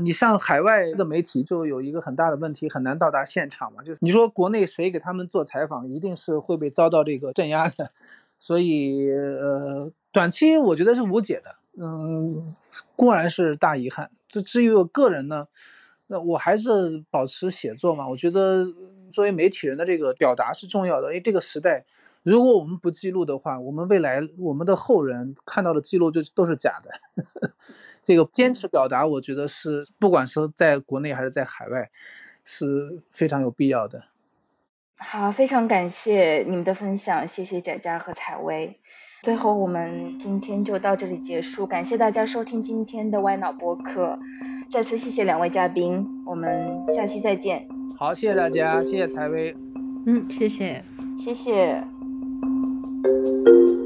你上海外的媒体就有一个很大的问题，很难到达现场嘛。就是你说国内谁给他们做采访，一定是会被遭到这个镇压的。所以，呃，短期我觉得是无解的。嗯，固然是大遗憾。就至于我个人呢，那我还是保持写作嘛。我觉得作为媒体人的这个表达是重要的，因为这个时代。如果我们不记录的话，我们未来我们的后人看到的记录就都是假的。这个坚持表达，我觉得是不管是在国内还是在海外，是非常有必要的。好，非常感谢你们的分享，谢谢贾佳和采薇。最后，我们今天就到这里结束，感谢大家收听今天的歪脑播客，再次谢谢两位嘉宾，我们下期再见。好，谢谢大家，谢谢采薇。嗯，谢谢，谢谢。thank you